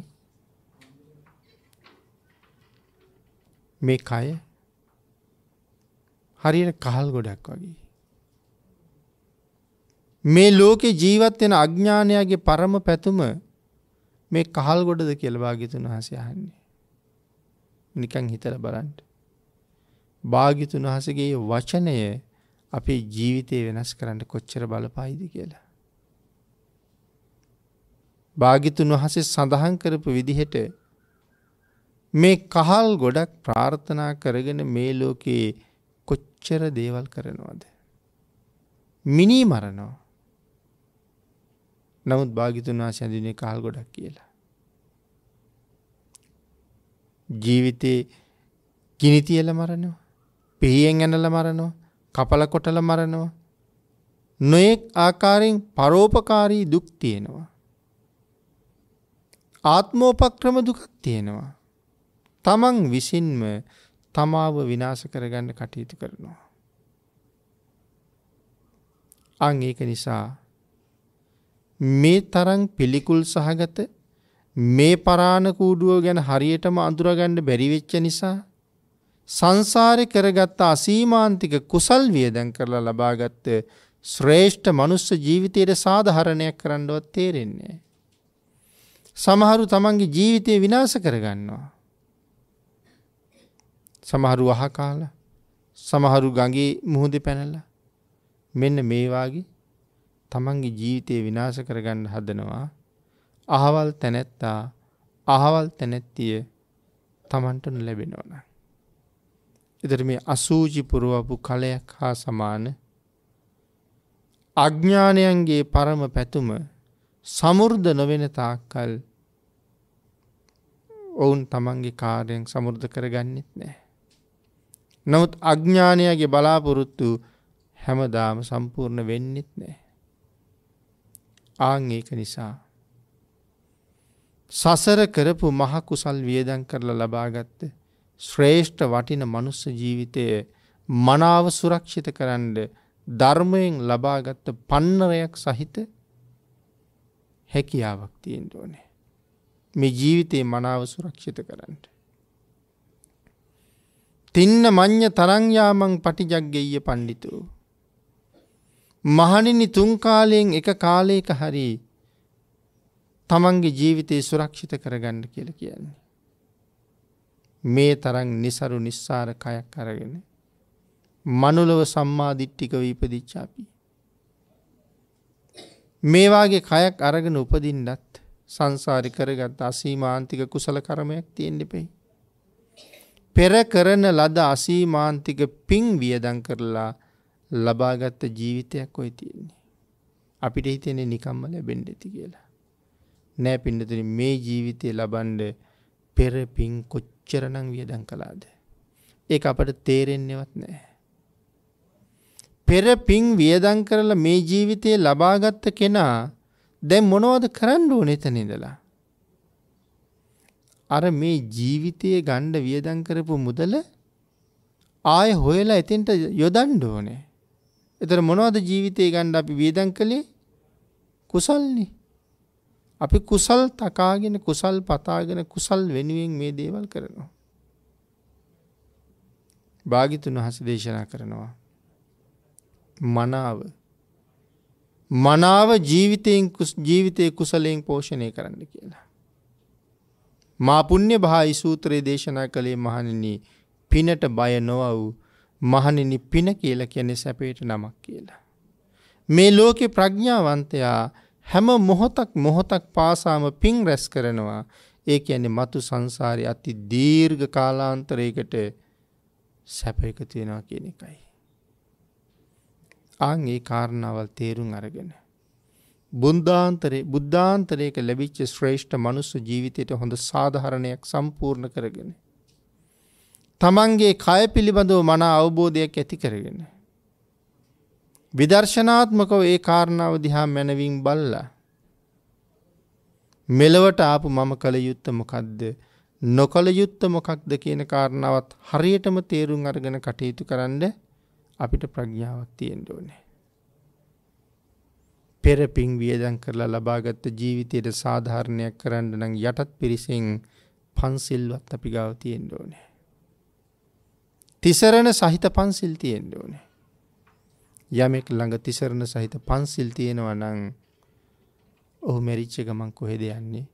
මේ කය හරියට කහල් ගොඩක් වගේ මේ ලෝකේ ජීවත් වෙන අඥානයාගේ පරම පැතුම මේ කහල් ගොඩද කියලා භාග්‍යතුන් වහන්සේ අහන්නේ. නිකන් හිතලා බලන්න. භාග්‍යතුන් වහන්සේගේ වචනය අපේ ජීවිතේ වෙනස් කරන්න කොච්චර බලපායිද කියලා. භාගිතුන් වහසේ සඳහන් කරපු විදිහට මේ කහල් ගොඩක් ප්‍රාර්ථනා කරගෙන මේ ලෝකයේ කොච්චර දේවල් කරනවද. මිනී මරණෝ නමුත් භාගිතුන් වහස ඇඳුනේ කහල් ගොඩක් කියලා. ජීවිතේ ගිනිතියල මරනවා පිහියෙන් ඇනල මරනවා කපල කොටල මරනවා නොයෙක් ආකාරයෙන් පරෝපකාරී දුක් තියෙනවා. ආත්මෝපක්‍රම දුකක් තියෙනවා. තමන් විසින්ම තමාව විනාශ කරගන්න කටයුතු කරනවා. අං ඒක නිසා මේ තරම් පිළිකුල් සහගත මේ පරාණ කූඩුව ගැන හරියටම අඳුරගන්න බැරි වෙච්ච නිසා සංසාරේ කරගත් අසීමාන්තික කුසල් වියදම් කරලා ලබාගත් ශ්‍රේෂ්ඨ මනුස්ස ජීවිතයේ සාධාරණයක් කරන්නවත් තේරෙන්නේ සමහරු තමන්ගේ ජීවිතය විනාශ කරගන්නවා. සමහරු අහකාලා සමහරු ගඟේ මුහුද පැනලා මෙන්න මේවාගේ තමන්ගේ ජීවිතය විනාශ කරගන්න හදනවා අහවල් තැනැත්තා අහවල් තැනැත්තිය තමන්ටන ලැබෙනවන. එදර මේ අසූජි පුරුවපු කලයක් හා සමාන අඥ්ඥානයන්ගේ පරම පැතුම සමුර්ධ නොවෙන තාක්කල් ඔවුන් තමන්ගේ කාරයෙන් සමුර්ධ කරගන්නෙත් නෑ. නමුත් අඥ්ඥානයගේ බලාපොරොත්තු හැමදාම සම්පූර්ණ වෙන්නෙත් නෑ. ආං ඒක නිසා. සසර කරපු මහකුසල් වියදන් කරලා ලබාගත්ත ශ්‍රේෂ්ඨ වටින මනුස්ස ජීවිතය මනාව සුරක්ෂිත කරන්න ධර්මයෙන් ලබාගත්ත පන්නරයක් සහිත හැකියාවක් තියෙන් ඕනේ. මේ ජීවිතයේ මනාව සුරක්ෂිත කරන්නට. තින්න මං්්‍ය තරංයාමං පටිජක්ගෙය පණ්ඩිතු මහණෙනි තුන් කාලයෙන් එක කාලයක හරි තමන්ගේ ජීවිතයේ සුරක්ෂිත කරගන්න කියල කියන්නේ. මේ තරන් නිසරු නිස්සාර කයක් අරගෙන මනුලොව සම්මාධිට්ටික වීපදිච්චාපී. මේවාගේ කයක් අරගෙන උපදින්නත් සංසාරි කරගත් අසීමාන්තික කුසල කරමයක් තියෙන්ඩි පෙයි. පෙර කරන ලද අසීමාන්තික පින් වියදන් කරලා ලබාගත්ත ජීවිතයක් ඔය තියෙන්නේ. අපිට හිතෙනෙ නිකම්ම ලැබෙන්ඩ ඇති කියලා. නෑ පිඩතුන මේ ජීවිතය ලබන්ඩ පෙරපින් කොච්චරණං වියදන් කලාද. ඒ අපට තේරෙන්නෙවත් නෑ. පෙර පින් වියදං කරලා මේ ජීවිතය ලබාගත්ත කෙනා දැන් මොනවද කරන්න ඕන එතනදලා. අර මේ ජීවිතයේ ගණ්ඩ වියදං කරපු මුදල ආය හොයලා එතින්ට යොදන්ඩ ඕනේ. එතර මොනවද ජීවිතය ගණ්ඩ අපි වියදන් කළේ කුසල්නි. අපි කුසල් තකාගෙන කුසල් පතාගෙන කුසල් වෙනුවෙන් මේ දේවල් කරනවා. භාගිතුන් වහස දේශනා කරනවා. මනාව මනාව ජීවිතයෙන් ජීවිතය කුසලයෙන් පෝෂණය කරන්න කියලා. මා පුුණ්‍ය භායි සූත්‍රයේ දේශනා කළේ මහණනී පිනට බය නොවව් මහනිනි පින කියල කෙනෙ සැපේට නමක් කියලා. මේ ලෝකෙ ප්‍රඥාවන්තයා හැම මොහොතක් මොහොතක් පාසාම පින් රැස් කරනවා ඒ ඇනෙ මතු සංසාරය අති දීර්ඝ කාලාන්තරයකට සැපයක තියෙනවා කියන එකයි. ආං ඒ කාරණාවල් තේරුම් අරගෙන. බුන්ධාන්තරේ බුද්ධාන්තරයක ලැබිච්ච ශ්‍රේෂ්ඨ මනුස්ස ජීවිතයට හොඳ සාධහරණයක් සම්පූර්ණ කරගෙන. තමන්ගේ කය පිළිබඳව මන අවබෝධයක් ඇති කරගෙන. විදර්ශනාත්මකව ඒ කාරණාව දිහා මැනවින් බල්ලා. මෙලවට ආපු මම කළ යුත්ත මොකක්ද නොකළ යුත්ත මොකක්ද කියන කාරණාවත් හරියටම තේරුම් අරගෙන කටයුතු කරන්න අපිට ප්‍රඥාවක් තියෙන්න ඕනේ. පෙර පිං වියදම් කරලා ලබාගත් ජීවිතයට සාධාරණයක් කරන්න නම් යටත් පිරිසෙන් පන්සිල්වත් අපි ගාව තියෙන්න ඕනේ. තිසරණ සහිත පන්සිල් තියෙන්ඩ ඕනේ. යමෙක් ළඟ තිසරණ සහිත පන්සිල් තියෙනවා නං ඔහු මැරිච්ච ගමන් කොහෙද යන්නේ.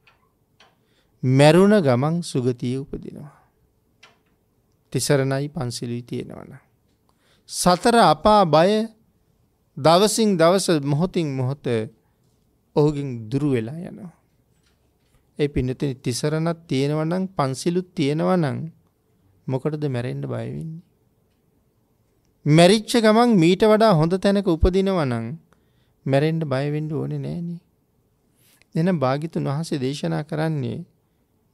මැරුණ ගමන් සුගතිය උපදිනවා. තිසරණයි පන්සිලී තියෙනවන. සතර අපා බය දවසින් දවස මොහොතින් මොහොත ඔහුගින් දුරු වෙලා යනවා. ඒ පිනතින තිසරණත් තියෙනවනං පන්සිලුත් තියෙනවනං මොකටද මැරෙන්ඩ බයවෙන්නේ. මැරිච්ච ගමන් මීට වඩා හොඳ තැනක උපදිනවනං මැරෙන්ඩ බයවෙන්ඩ ඕනෙ නෑනේ. එන භාගිතුන් වහන්සේ දේශනා කරන්නේ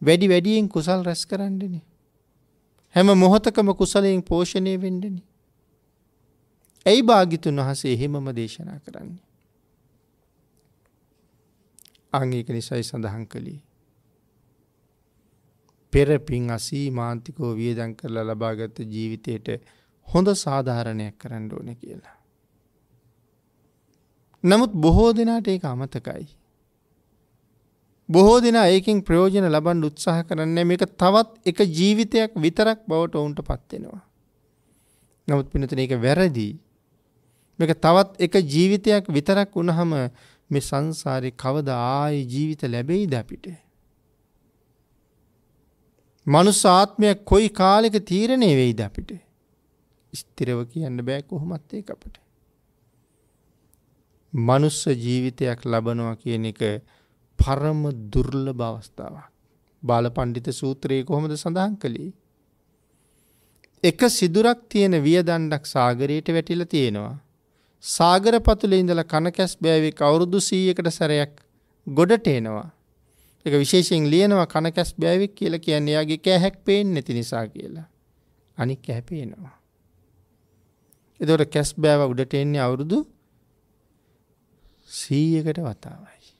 වැඩි වැඩියෙන් කුසල් රැස් කරන්නන. හැම මොහොතකම කුසලයෙන් පෝෂණය වෙන්ඩන. ඇයි භාගිතුන් වහසේ එහෙමම දේශනා කරන්නේ. අංගේක නිසයි සඳහන් කළේ පෙරපින් අසී මාන්තිකෝ වියදන් කරලා ලබාගත්ත ජීවිතයට හොඳ සාධාරණයක් කරන්න ඕන කියලා. නමුත් බොහෝ දෙනාට ඒක අමතකයි. බොහෝ දෙනා ඒකින් ප්‍රයෝජන ලබන් උත්සාහ කරන්න මේක තවත් එක ජීවිතයක් විතරක් බවට ඔවුන්ට පත්වෙනවා. නමුත් පිනතන එක වැරදිී. මේක තවත් එක ජීවිතයක් විතරක් වුණහම මේ සංසාරය කවද ආයි ජීවිත ලැබෙයිද අපිට. මනුස්ස ආත්මයක් කොයි කාලෙක තීරණය වෙයිද අපිට? ස්ථිරව කියන්න බෑ කොහොමත් ඒක අපිට. මනුස්ස ජීවිතයක් ලබනවා කියන එක පරම දුර්ලභ අවස්ථාවක්. බාලපඬිත සූත්‍රයේ කොහොමද සඳහන් කළේ? එක සිදුරක් තියෙන වියදණ්ඩක් සාගරයට වැටිලා තියෙනවා. සාගරපතුලේ ඉඳලා කනකැස් බෑවේ කවුරුදු 100කට සැරයක් ගොඩට එනවා. ඒක විශේෂයෙන් ලියනවා කනකැස් බෑවෙක් කියලා කියන්නේ යාගේ කෑහැක් පේන්නේ නැති නිසා කියලා. අනික් කෑ පේනවා. එතකොට කැස් බෑව උඩට එන්නේ අවුරුදු 100කට වතාවයි.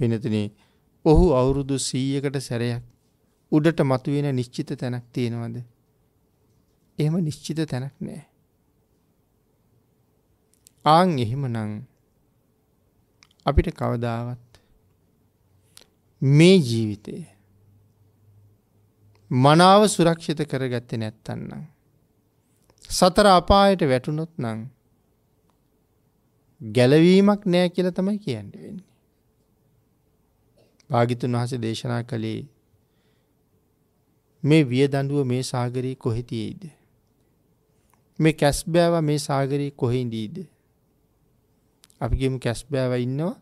වෙනතනේ ඔහු අවුරුදු 100කට සැරයක් උඩට මතුවෙන නිශ්චිත තැනක් තියෙනවද? එහෙම නිශ්චිත තැනක් නැහැ. ආන් එහෙමනම් අපිට කවදාවත් මේ ජීවිතය මනාව සුරක්ෂිත කරගත්තේ නැත්තන්නම්. සතර අපායට වැටුනොත් නං ගැලවීමක් නෑ කියල තමයි කියන්න වෙන්නේ. භාගිතුන් වහස දේශනා කළේ මේ විය දඩුව මේ සාගරී කොහෙතියේද. මේ කැස්බෑව මේ සාගරී කොහෙන්දීද. අපිගේම කැස්බෑව ඉන්නවා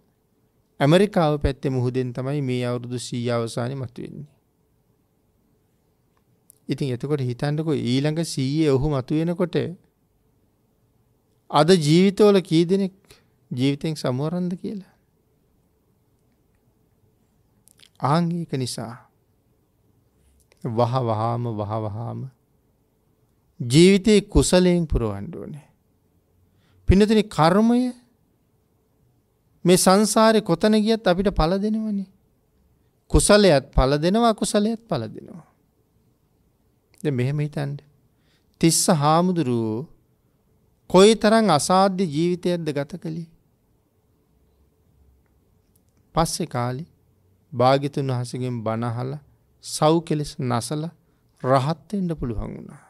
ඇමරිකාව පැත්තේ මුහුදෙන් තමයි මේ අවුරුදු සී අවසානය මතුවෙන්නේ. ඉතින් එතකොට හිතන්නකො ඊළඟ සීයේ ඔහු මතුවෙනකොට අද ජීවිතවල කී දෙනෙක් ජීවිතෙන් සමෝරන්ද කියලා. ආංගික නිසා වහ වහාම වහ වහාම ජීවිතයේ කුසලයෙන් පුරුවන්ඩුවනේ. පිනතින කර්මය මේ සංසාරේ කොතන ගියත් අපිට පල දෙනවනේ. කුසලයත් පල දෙනවා කුසලයත් පල දෙනවා. ද මෙහෙම හිතන්ඩ. තිස්ස හාමුදුරුවෝ කොයි තරං අසාධ්‍ය ජීවිතයක්ද ගත කළේ. පස්සෙ කාලි භාගිතුන් වහසගෙන් බනහල සව් කෙලෙස් නසල රහත්තෙන්ට පුළුවන් වුණා.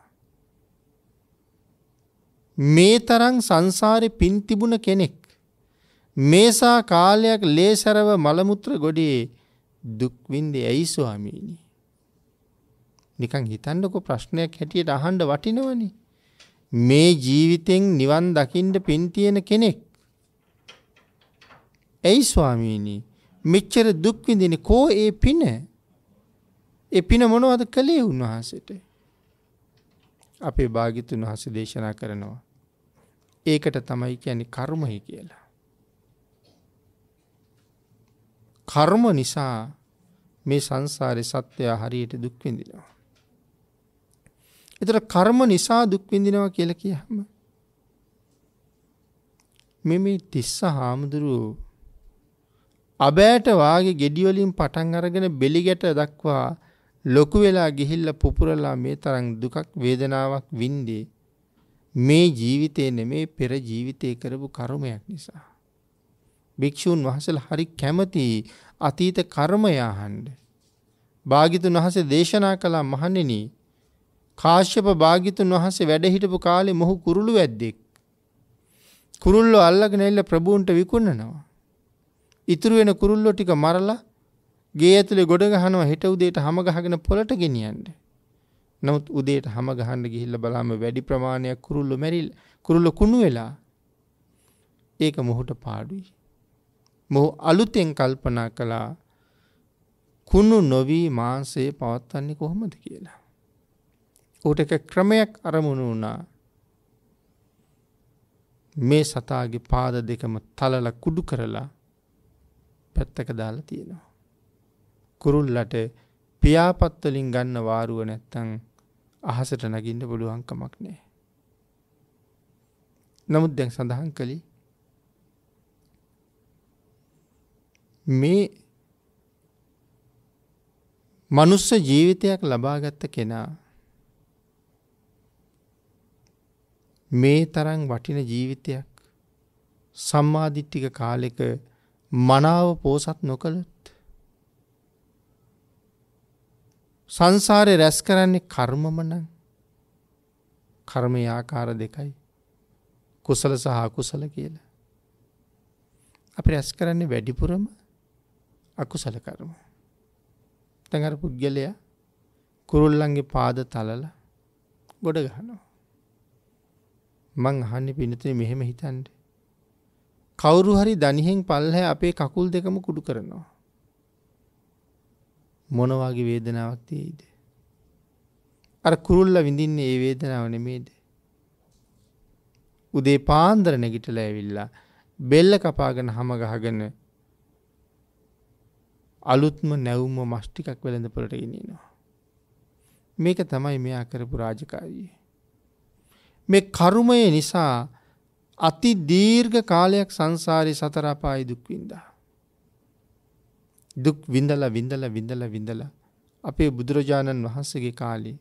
මේ තරං සංසාරය පින් තිබුණ කෙනෙක් මේසා කාලයක් ලේසරව මළමුත්‍ර ගොඩේ දුක්වින්ද ඇයි ස්වාමීණී. නිකං හිතන්නකො ප්‍රශ්නයක් හැටියට අහන්ඩ වටිනවනි. මේ ජීවිතෙන් නිවන් දකිින්ට පින්තියෙන කෙනෙක්. ඇයි ස්වාමීණී මෙච්චර දුක්විඳින කෝ ඒ පින එ පින මොනවද කළේ උන්වහන්සට. අපේ භාගිතුන් වහස දේශනා කරනවා. ඒකට තමයි කියන්නේ කර්මහි කියලා. කර්ම නිසා මේ සංසාරය සත්‍යයා හරියට දුක්විඳිනවා. එතට කර්ම නිසා දුක්විඳිනවා කියල කියහම. මෙම තිස්ස හාමුදුරුවෝ අබෑට වාගේ ගෙඩියවලින් පටන් අරගෙන බෙලිගැට දක්වා ලොකු වෙලා ගිහිල්ල පුපුරලා මේ තරං දුකක් වේදනාවක් වින්දේ මේ ජීවිතය නෙමේ පෙර ජීවිතය කරපු කරුමයක් නිසා. භික්ෂූන් වහන්සේලා හරි කැමති අතීත කර්මය අහන්න. භාග්‍යතුන් වහන්සේ දේශනා කළා මහණෙනි කාශ්‍යප භාග්‍යතුන් වහන්සේ වැඩ හිටපු කාලේ මොහු කුරුළු වැද්දෙක්. කුරුල්ලෝ අල්ලගෙන එල්ල ප්‍රභූන්ට විකුණනවා. ඉතුරු වෙන කුරුල්ලෝ ටික මරලා ගේ ඇතුලේ ගොඩ ගහනවා හෙට උදේට හැම ගහගෙන පොළට ගෙනියන්න. නමුත් උදේට හැම ගහන්න ගිහිල්ලා බලාම වැඩි ප්‍රමාණයක් කුරුල්ලෝ මැරිලා කුරුල්ලෝ කුණු වෙලා. ඒක මොහුට පාඩුයි. මොහු අලුතෙන් කල්පනා කළා කුණු නොවී මාංශය පවත්වන්නේ කොහොමද කියලා. ඌට එක ක්‍රමයක් අරමුණු වුණා. මේ සතාගේ පාද දෙකම තලලා කුඩු කරලා පැත්තක දාලා තියෙනවා. කුරුල්ලට පියාපත් වලින් ගන්න වාරුව නැත්තම් අහසට නගින්න පුළුවන් කමක් නැහැ. නමුත් දැන් සඳහන් කළේ මේ මනුස්ස ජීවිතයක් ලබාගත්ත කෙනා මේ තරං වටින ජීවිතයක් සම්මාධිට්ටික කාලෙක මනාව පෝසත් නොකළොත් සංසාරය රැස් කරන්නේ කර්මමන කර්මය ආකාර දෙකයි කුසල සහ කුසල කියලා අපි රැස් කරන්නේ වැඩිපුරම අකුසල කරම. තැඟර පුද්ගලයා කුරුල්ලන්ගේ පාද තලල ගොඩ ගහනවා. මං අහන්න පිනතේ මෙහෙම හිතන්ට. කවුරු හරි දනිහෙෙන් පල්හැ අපේ කකුල් දෙකම කුඩු කරනවා. මොනවාගේ වේදනාවක් තියේද. අර කුරුල්ල විඳින්නේ ඒ වේදනාව නෙමේද. උදේ පාන්දර නැගිටල ඇවිල්ලා බෙල්ල කපාගෙන හම ගහගන්න අලුත්ම නැවුම මස්්ටිකක් වෙළඳ පොලට ගෙනනවා. මේක තමයි මෙයා කරපු රාජකාරී. මේ කරුමය නිසා අති දීර්ඝ කාලයක් සංසාරය සතරාපායි දුක්වින්දා. දුක් විඳල විඳල විඳල විඳල අපේ බුදුරජාණන් වහන්සගේ කාලේ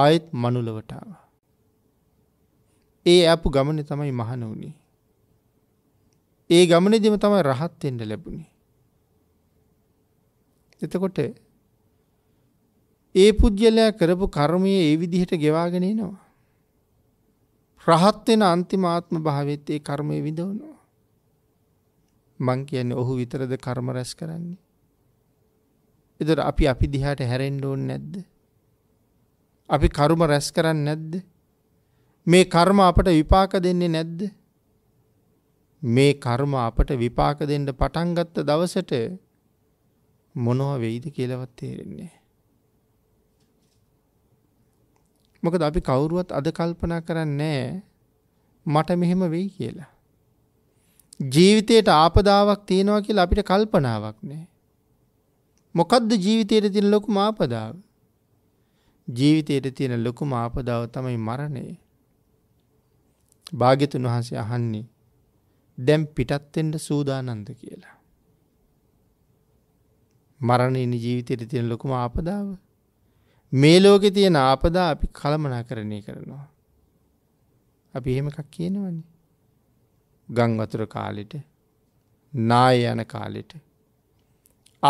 ආයෙත් මනුලවටාව. ඒ අපපු ගමන තමයි මහන වුණේ. ඒ ගමනෙදිම තමයි රහත්තෙන්ට ලැබුණේ. එතකොට ඒ පුද්ගලයා කරපු කර්මය ඒ විදිහට ගෙවාගෙන එනවා. රහත් වෙන අන්තිම ආත්ම භාවෙත් ඒ කර්මය විඳවනවා. මං කියන්නේ ඔහු විතරද කර්ම රැස් කරන්නේ. එතකොට අපි අපි දිහාට හැරෙන්න ඕනේ නැද්ද? අපි කර්ම රැස් කරන්නේ නැද්ද? මේ කර්ම අපට විපාක දෙන්නේ නැද්ද? මේ කර්ම අපට විපාක දෙන්න පටන් ගත්ත දවසට මොනව වෙයිද කියලාවත් තේරෙන්නේ මොකද අපි කවුරුවත් අද කල්පනා කරන්නේ මට මෙහෙම වෙයි කියලා. ජීවිතයට ආපදාවක් තියෙනවා කියලා අපිට කල්පනාවක් නෑ. මොකද්ද ජීවිතයට තියෙන ලොකුම ආපදාව? ජීවිතයට තියෙන ලොකුම ආපදාව තමයි මරණය. භාග්‍යතුන් වහන්සේ අහන්නේ දැන් පිටත් වෙන්න සූදානම්ද කියලා. මරණනි ජීවිතයට තියෙන ලොකුම ආපදාව. මේ ලෝකෙ තියෙන ආපදා අපි කළමනා කරණය කරනවා. අපි එහෙම එකක් කියනවනි. ගංවතුර කාලෙට නාය යන කාලෙට.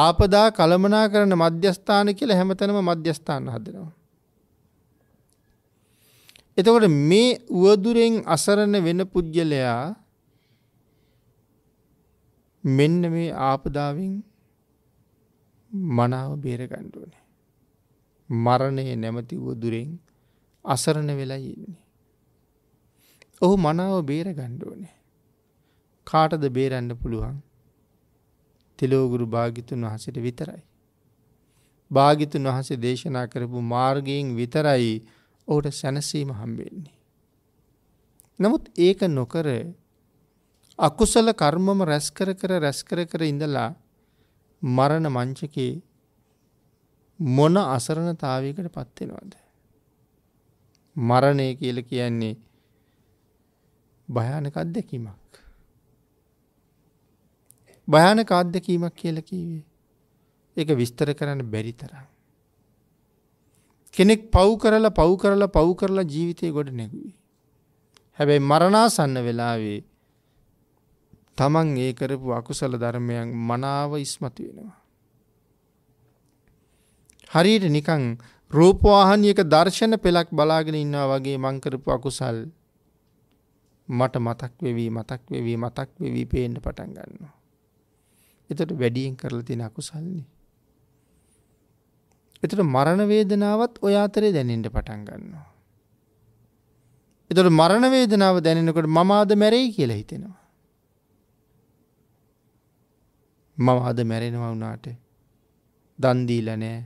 ආපදා කළමනා කරන මධ්‍යස්ථාන කියලා හැමතනම මධ්‍යස්ථාන හදනවා. එතකොට මේ වුවදුරෙන් අසරණ වෙන පුද්ගලයා මෙන්න මේ ආපදාවෙන් මනාව බේරගණ්ඩ ඕනේ. මරණය නැමති වූ දුරෙන් අසරණ වෙලා ඉන්නේ. ඔහු මනාව බේරගණ්ඩ ඕනේ. කාටද බේරන්න පුළුවන් තෙලෝගුරු භාගිතුන් වහසට විතරයි. භාගිතුන් වහසේ දේශනා කරපු මාර්ගයෙන් විතරයි ඔහුට සැනසීම හම්බෙන්නේ. නමුත් ඒක නොකර අකුසල කර්මම රැස්කර කර රැස්කර කර ඉඳලා මරණ මංචකේ මොන අසරණතාවයකට පත්වෙනවාද. මරණය කියල කියන්නේ භයානක අත්දැකීමක්. භයානක අත්දැකීමක් කියල කීවේ. එක විස්තර කරන්න බැරි තරම්. කෙනෙක් පව් කරලා පව් කරලා පව් කරලා ජීවිතය ගොඩ නැගුවේ. හැබැයි මරණාසන්න වෙලාවේ තමන් ඒ කරපු අකුසල ධර්මයන් මනාව ඉස්මතු වෙනවා. හරියට නිකං රූපවාහනියක දර්ශන පෙළක් බලාගෙන ඉන්නවා වගේ මංකරපු අකුසල් මට මතක් වෙවී මතක් වෙවී මතක් වෙවී පේෙන්ට පටන් ගන්නවා. එතට වැඩියෙන් කරලා තින අකුසල්න්නේ. එතට මරණවේදනාවත් ඔය අතරේ දැනෙන්ට පටන් ගන්නවා. එතට මරණවේදනාව දැනෙනකොට මමාද මැරෙයි කියලා හිතෙනවා. මම අද මැරෙනවා වුණාට දන්දීල නෑ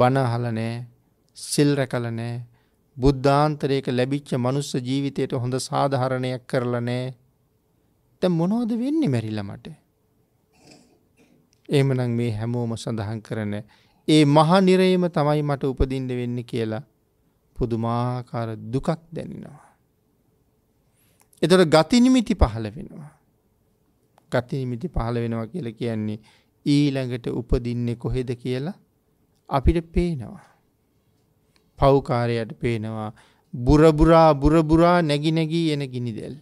බනහල නෑ සිල් රැකල නෑ බුද්ධාන්තරයක ලැබිච්ච මනුස්ස ජීවිතයට හොඳ සාධහරණයක් කරලා නෑ ත මොනෝද වෙන්නේ මැරිල මට. ඒමනං මේ හැමෝම සඳහන් කරන ඒ මහා නිරේම තමයි මට උපදින්ඩ වෙන්න කියලා පුදුමාකාර දුකක් දැනෙනවා. එතොට ගතිනිමිති පහළ වෙනවා. ගති නිමිති පහළ වෙනවා කියලා කියන්නේ ඊළඟට උපදින්නේ කොහෙද කියලා අපිට පේනවා. පව්කාරයට පේනවා බුරබුරා බුරබුරා නැගිනැගී එන ගිනිදෙල්.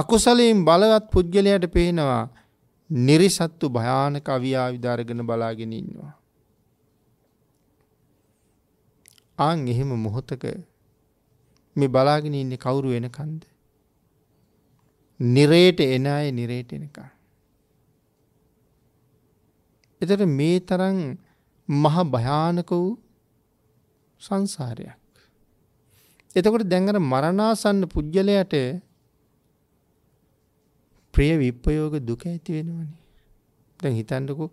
අකුසලයෙන් බලවත් පුද්ගලයට පේනවා නිරිසත්තු භයානක අවියා විධාරගෙන බලාගෙන ඉන්නවා. ආං එහෙම මොහොතක මේ බලාගෙන ඉන්නේ කවුරු වෙන කන්ද. නිරේට එන අය නිරේට එනක. එතට මේ තරන් මහ භයානක වූ සංසාරයක්. එතකොට දැඟර මරණාසන්න පුද්ගලයට ප්‍රිය විප්පයෝග දුක ඇති වෙනවනි. දැන් හිතන්ඩකු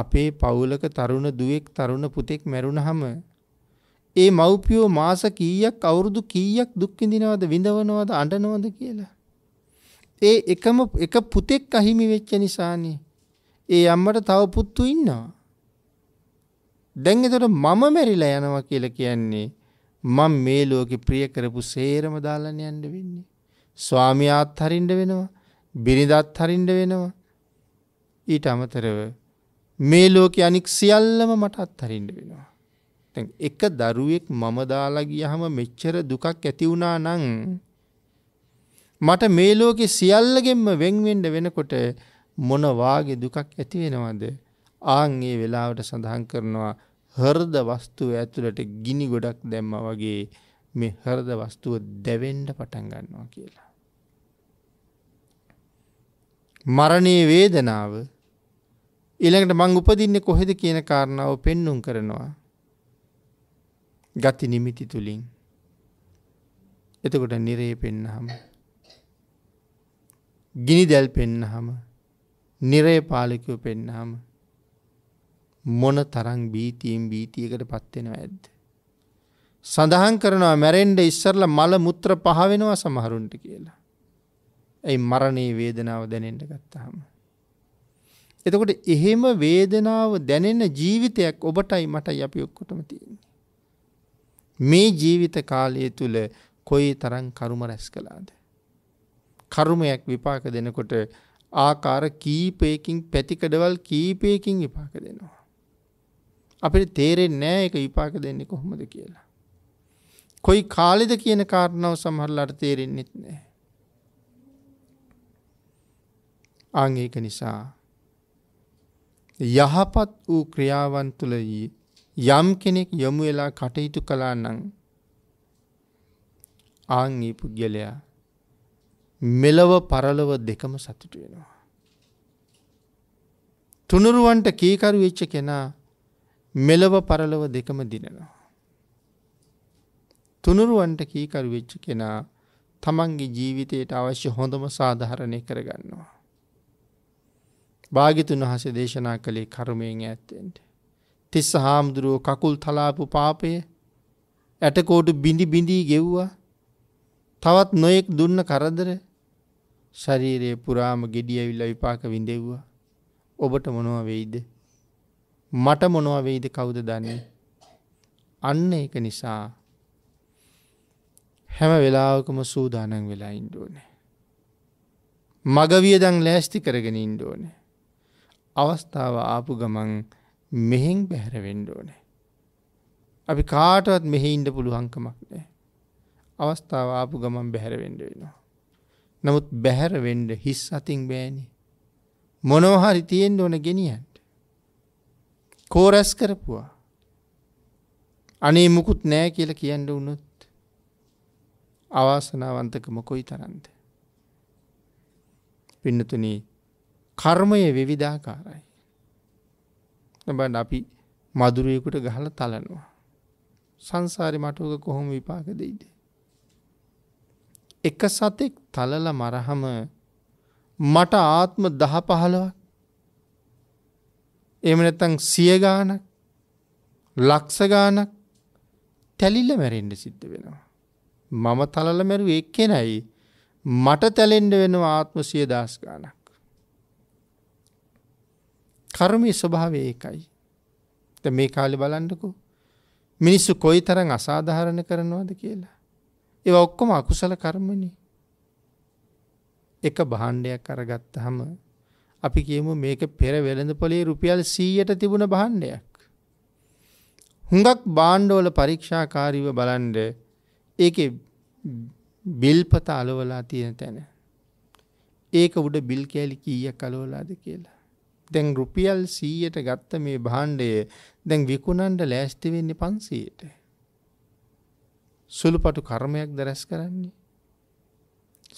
අපේ පවුලක තරුණ දුවෙක් තරුණ පුතෙක් මැරුණ හම ඒ මව්පියෝ මාස කීයක් අවුරුදු කීයක් දුක්කිඳිනවද විඳවනවද අඩනොවද කියලා. ඒ එකම එක පුතෙක් අහිමි වෙච්ච නිසානේ. ඒ අම්මට තව පුත්තු ඉන්නවා. දැන් එතකොට මම මෙරිලා යනවා කියලා කියන්නේ මම මේ ලෝකේ ප්‍රිය කරපු සේරම දාලා යන්න වෙන්නේ. ස්වාමියාත් හරින්න වෙනවා. බිරිඳත් හරින්න වෙනවා. ඊට අමතරව මේ ලෝකේ අනික් සියල්ලම මටත් හරින්න වෙනවා. දැන් එක දරුවෙක් මම දාලා ගියහම මෙච්චර දුකක් ඇති වුණා නම් මට මේ ලෝකෙ සියල්ලගෙන්ම වෙන්වෙන්ඩ වෙනකොට මොන වාගේ දුකක් ඇති වෙනවද ආන් ඒ වෙලාවට සඳහන් කරනවා හර්ද වස්තුව ඇතුළට ගිනි ගොඩක් දැම්ම වගේ මේ හර්ද වස්තුව දැවෙන්ඩ පටන් ගන්නවා කියලා. මරණයේ වේදනාව ඊළඟට මං උපදින්න කොහෙද කියන කාරණාව පෙන්නුම් කරනවා. ගති නිමිති තුළින් එතකොට නිරේ පෙන්නහම. ගිනි දැල් පෙන්නහම නිරේ පාලකයෝ පෙන්නාම මොන තරං බීතියෙන් බීතියකට පත්වෙනවා ඇද්ද. සඳහන් කරනවා මැරෙන්ඩ ඉස්සරල මල මුත්‍ර පහවෙනවා සමහරුන්ට කියලා. ඇයි මරණයේ වේදනාව දැනෙන්ට ගත්තහම. එතකොට එහෙම වේදනාව දැනෙන ජීවිතයක් ඔබටයි මට අපි ඔක්කොටම තියන්නේ. මේ ජීවිත කාලය තුළ කොයි තරන් කරුම රැස් කලාද. කර්මයක් විපාක දෙනකොට ආකාර කීපයකින් පැතිකඩවල් කීපයකින් විපාක දෙනවා. අපිට තේරෙන්නේ නැහැ ඒක විපාක දෙන්නේ කොහොමද කියලා. කොයි කාලෙද කියන කාරණාව සමහරලාට තේරෙන්නෙත් නැහැ. ආන් ඒක නිසා යහපත් වූ ක්‍රියාවන් තුළ යම් කෙනෙක් යොමු වෙලා කටයුතු කළා නම් ආං ඒ පුද්ගලයා මෙලව පරලොව දෙකම සතුට වෙනවා. තුනුරුවන්ට කීකරු වෙච්ච කෙනා මෙලව පරලොව දෙකම දිනනවා. තුනුරුවන්ට කීකරු වෙච්ච කෙනා තමන්ගේ ජීවිතයට අවශ්‍ය හොඳම සාධහරණය කරගන්නවා. භාගිතුන් වහස දේශනා කළේ කරුමයෙන් ඇත්තෙන්ට. තිස්ස හාමුදුරුවෝ කකුල් තලාපු පාපය ඇටකෝඩු බිඳි බිඳී ගෙව්වා තවත් නොයෙක් දුන්න කරදර ශරීරයේ පුරාම ගෙඩියවිල්ල විපාක විඳෙව්වා ඔබට මොනව වෙයිද මට මොනව වෙයිද කවුද දන්නේ අන්න එක නිසා හැම වෙලාවකම සූදානන් වෙලා ඉන්ඩෝන මගවියදං ලෑස්ති කරගෙන ඉන්ඩෝන අවස්ථාව ආපු ගමන් මෙහෙන් බැහැරවෙන්ඩෝන අපි කාටවත් මෙහෙ ඉන්ඩ පුළුවන්කමක් නෑ අවස්ථාව ආපු ගමන් බැහැරවෙන්ඩ වෙනවා නමුත් බැහැර වෙන්ඩ හිස් අතින් බෑනේ. මොනවහරි තියෙන් ඕන ගෙනියන්ට. කෝරැස් කරපුවා. අනේ මුකුත් නෑ කියල කියන්න වුණොත් අවාසනාවන්තක මොකොයි තරන්ද. පින්නතුනේ කර්මය විවිධාකාරයි. බන් අපි මදුරුවෙකුට ගහල තලනවා. සංසාරි මටුවක කොහොම විපාක දෙයිද. එක සතෙක් තලල මරහම මට ආත්ම දහ පහළවක් එම නැතං සියගානක් ලක්සගානක් තැලිල්ල මැරෙන්ඩ සිද්ධ වෙනවා. මම තලල මැරු එක් කෙනයි මට තැලෙන්ඩ වෙනවා ආත්ම සිය දස්ගානක්. කර්මය ස්වභාව ඒකයි. ත මේ කාලි බලන්ඩකු මිනිස්සු කොයි තරං අසාධාරණ කරනවාද කියලා. ඒ ඔක්කොම අකුසල කර්මණ එක බහන්්ඩයක් අරගත්ත හම අපි කියමු මේක පෙර වෙළඳ පොලේ රුපියල් සීයට තිබුණ බහන්්ඩයක් හුඟක් බාණ්ඩෝල පරීක්ෂාකාරීව බලන්ඩ ඒක බිල්පත අලවලා තියෙන තැන ඒක උඩ බිල් කෑලි කීය කලෝලාද කියලා දැන් රුපියල් සීයට ගත්ත මේ බාණ්ඩය දැන් විකුණන්ඩ ලෑස්තිවෙන්නේ පන්සීයට සුළුපටු කර්මයක් දරැස් කරන්නේ.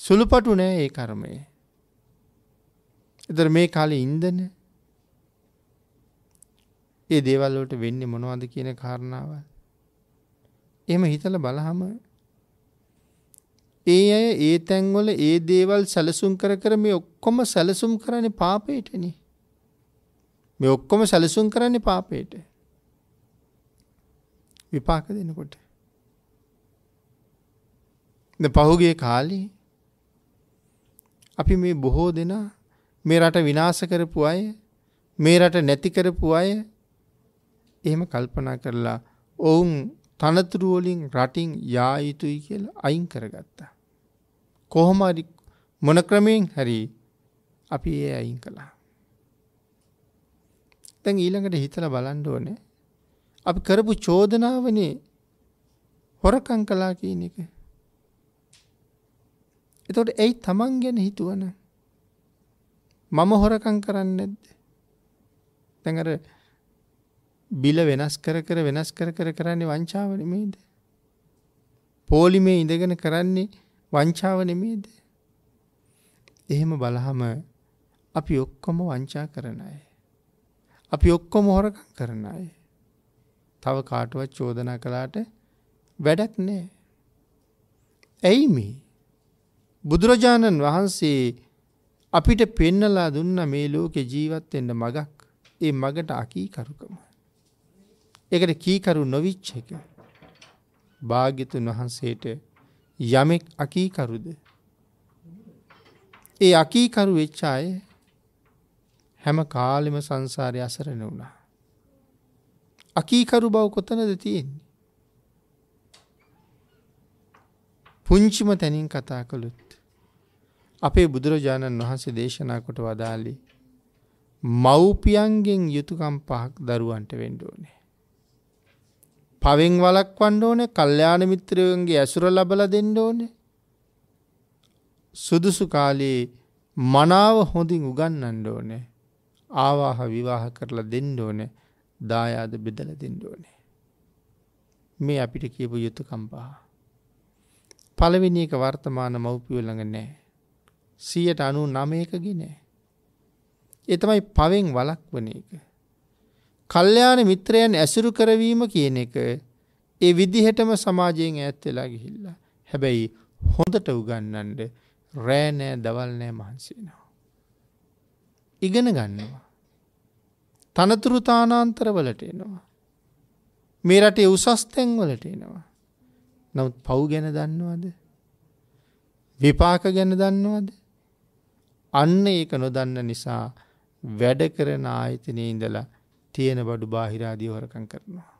සුළුපටු නෑ ඒ කර්මය. එදර මේ කාලේ ඉන්දන ඒ දේවල්ලට වෙන්න මොනවද කියන කාරණාව. එම හිතල බලහම ඒ අය ඒ තැන්වල ඒ දේවල් සැලසුම් කර කර මේ ඔක්කොම සැලසුම් කරන පාපේටන. මේ ඔක්කොම සැලසුම් කරන්නේ පාපේට. විපාක දෙනකොට. ද පහුගේ කාලේ අපි මේ බොහෝ දෙනා මේ රට විනාශ කරපු අය මේ රට නැති කරපු අය එහෙම කල්පනා කරලා ඔවුන් තනතුරු වලින් රටින් යා යුතුයි කියලා අයින් කරගත්තා. කොහොම හරි මොන ක්‍රමයෙන් හරි අපි ඒ අයින් කළා. දැන් ඊළඟට හිතලා බලන්න ඕනේ අපි කරපු චෝදනාවනේ හොරකම් කළා කියන එක. එතොට ඇයි තමන් ගැන හිතුවන මම හොරකං කරන්න ඇද්ද තැඟර බිල වෙනස් කර කර වෙනස් කර කර කරන්නේ වංචාව නෙමේද පෝලිමේ ඉඳගෙන කරන්නේ වංචාව නෙමේද එහෙම බලහම අපි ඔක්කොම වංචා කරන අය අපි ඔක්කොම හොරකං කරන අය තව කාටුවත් චෝදනා කළාට වැඩක් නෑ ඇයි මේ බුදුරජාණන් වහන්සේ අපිට පෙන්නලා දුන්න මේ ලෝකෙ ජීවත්වෙන්න මගක් ඒ මගට අකීකරුකම. එකට කීකරු නොවිච්ච එක. භාගිතුන් වහන්සේට යමෙක් අකීකරුද. ඒ අකීකරු වෙච්චාය හැම කාලෙම සංසාරය අසරණ වුණා. අකීකරු බව කොතනද තියෙන්නේ. පුංචිම තැනින් කතා කළුත් අපේ බුදුරජාණන් වහන්සේ දේශනා කොට වදාලි මව්පියන්ගෙන් යුතුකම් පහක් දරුවන්ට වෙන්ඩෝනේ. පවෙන් වලක් වන්න ඕනේ කල්්‍යාන මිත්‍රයන්ගේ ඇසුර ලබල දෙන්න ඕනේ. සුදුසු කාලයේ මනාව හොඳින් උගන්නන්න ඕනේ ආවාහ විවාහ කරලා දෙන්න ඕනේ දායාද බෙදල දෙන්න ඕනේ. මේ අපිට කියපු යුතුකම්පා. පළවෙනි එක වර්තමාන මව්පියවලඟ නෑ. සියයට අනු නමයකගි නෑ. එතමයි පවෙන් වලක් වන එක. කල්්‍යයාන මිත්‍රයන් ඇසුරු කරවීම කියන එක ඒ විදිහටම සමාජයෙන් ඇත් වෙලා ගිහිල්ලා. හැබැයි හොඳට උගන්නන්ඩ රෑනෑ දවල්නෑ මහන්සේනවා. ඉගෙන ගන්නවා. තනතුරු තානාන්තරවලට එනවා. මේ රටේ උසස්තැන් වලට එනවා. නමුත් පව් ගැන දන්නවාද. විපාක ගැන දන්නවාද. අන්න ඒක නොදන්න නිසා වැඩ කරන ආයතනය ඉඳලා තියෙන බඩු බාහිරාදී හොරකං කරනවා.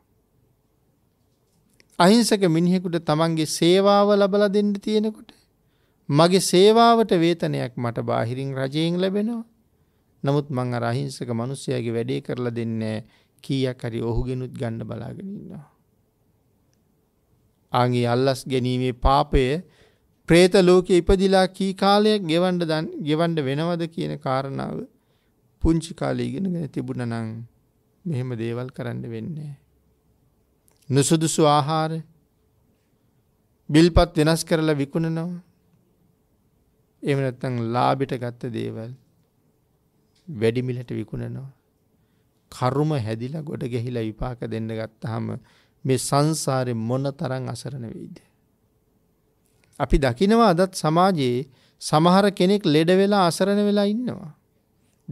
අහිංසක මිනිහෙකුට තමන්ගේ සේවාව ලබල දෙන්න තියෙනකොට මගේ සේවාවට වේතනයක් මට බාහිරින් රජයෙන් ලැබෙනවා. නමුත් මං අර අහිංසක මනුස්සයගේ වැඩේ කරලා දෙන්න කීයක් හරි ඔහුගෙනුත් ගණ්ඩ බලාගෙනන්නවා. ආගේ අල්ලස් ගැනීමේ පාපය പ്രේත ලෝකයේ ඉපදිලා කී කාලයක් ගෙවන්න ගෙවන්න වෙනවද කියන කාරණාව පුංචි කාලේ ඉගෙනගෙන තිබුණා නම් මෙහෙම දේවල් කරන්න වෙන්නේ නුසුදුසු ආහාර බිල්පත් වෙනස් කරලා විකුණනවා එහෙම නැත්නම් ලාභෙට ගත්ත දේවල් වැඩි මිලට විකුණනවා කර්ම හැදිලා ගොඩ ගැහිලා විපාක දෙන්න ගත්තාම මේ සංසාරේ මොන තරම් අසරණ වෙයිද අපි දකිනවා අදත් සමාජයේ සමහර කෙනෙක් ලෙඩ වෙලා අසරණ වෙලා ඉන්නවා.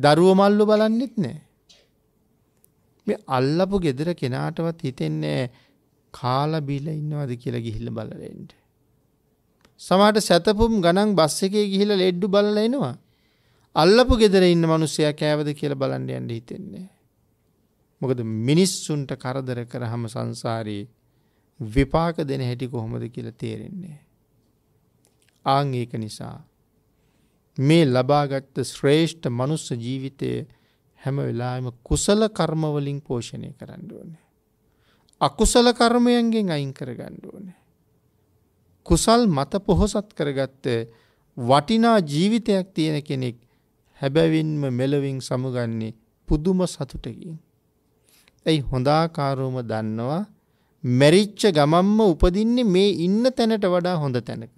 දරුව මල්ලු බලන්නෙත් නෑ. මේ අල්ලපු ගෙදර කෙනාටවත් හිතෙන්නේ කාලා බීලා ඉන්නවද කියලා ගිහිල්ලා බලලා එන්න. සමහරට සැතපුම් ගණන් බස් එකේ ගිහිල්ලා ලෙඩ්ඩු බලලා එනවා. අල්ලපු ගෙදර ඉන්න මිනිස්සයා කෑවද කියලා බලන්න යන්න හිතෙන්නේ. මොකද මිනිස්සුන්ට කරදර කරාම සංසාරේ විපාක දෙන හැටි කොහොමද කියලා තේරෙන්නේ. ආං ඒක නිසා. මේ ලබාගත්ත ශ්‍රේෂ්ඨ මනුස්ස ජීවිතය හැම වෙලාම කුසල කර්මවලින් පෝෂණය කරන්න ඕනේ. අකුසල කර්මයන්ගෙන් අයින් කරගන්න ඕනේ. කුසල් මත පොහොසත් කරගත්ත වටිනා ජීවිතයක් තියෙන කෙනෙක් හැබැවින්ම මෙලවින් සමුගන්නේ පුදුම සතුටකින්. ඇයි හොඳාකාරෝම දන්නවා මැරිච්ච ගමම්ම උපදින්නේ මේ ඉන්න තැනට වඩා හොඳ තැනක.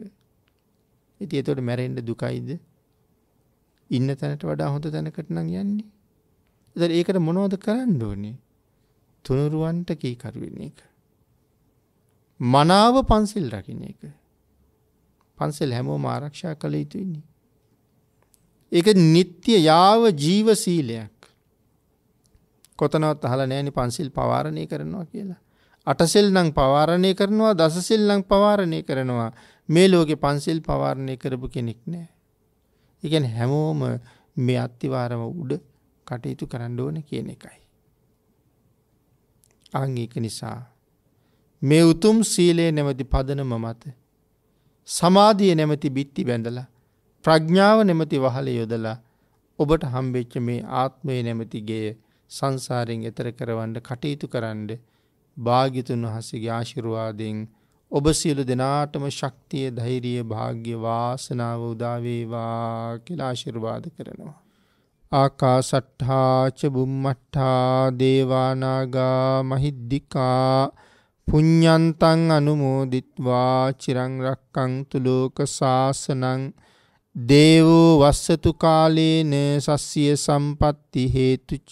ඉතින් ඒතකොට මැරෙන්න දුකයිද? ඉන්න තැනට වඩා හොඳ තැනකට නම් යන්නේ. ඒතර ඒකට මොනවද කරන්න ඕනේ? තුනුරුවන්ට කීකරු වෙන එක. මනාව පන්සිල් රකින්න එක. පන්සල් හැමෝම ආරක්ෂා කළ යුතුයිනි. ඒක නිත්‍ය යාව ජීව සීලයක්. කොතනවත් අහලා නැහෙනි පන්සිල් පවාරණය කරනවා කියලා. අටසෙල් නම් පවාරණය කරනවා දසසෙල් නම් පවාරණය කරනවා මේ ලෝකෙ පන්සිල් පවාරණය කරපු කෙනෙක් නෑ. ඉගැන හැමෝම මේ අත්තිවාරම උඩ කටයුතු කරන්න ඕන කියන එකයි. අංගේක නිසා මේ උතුම් සීලයේ නැමති පදනම මත සමාධිය නැමති බිත්ති බැඳලා ප්‍රඥාව නැමති වහල යොදලා ඔබට හම්බෙච්ච මේ ආත්මය නැමති ගේය සංසාරෙන් එතර කරවන්න කටයුතු කරන්න භාගිතුන් වහසගේ ආශිරුවාදෙන් ඔබ සියලු දෙනාටම ශක්තිය ධෛරිය භාග්‍ය වාසනාව උදාවේවා කියලා ආශිර්වාද කරනවා. ආකා සට්ඨාච බුම්මට්ඨා දේවානාගා මහිද්දිකා පුඤ්ඤන්තං අනුමෝදිත්වා චිරං රක්කන්තු ලෝක සාසනං දේවෝ වස්සතු කාලේන සස්සිය සම්පatti හේතුච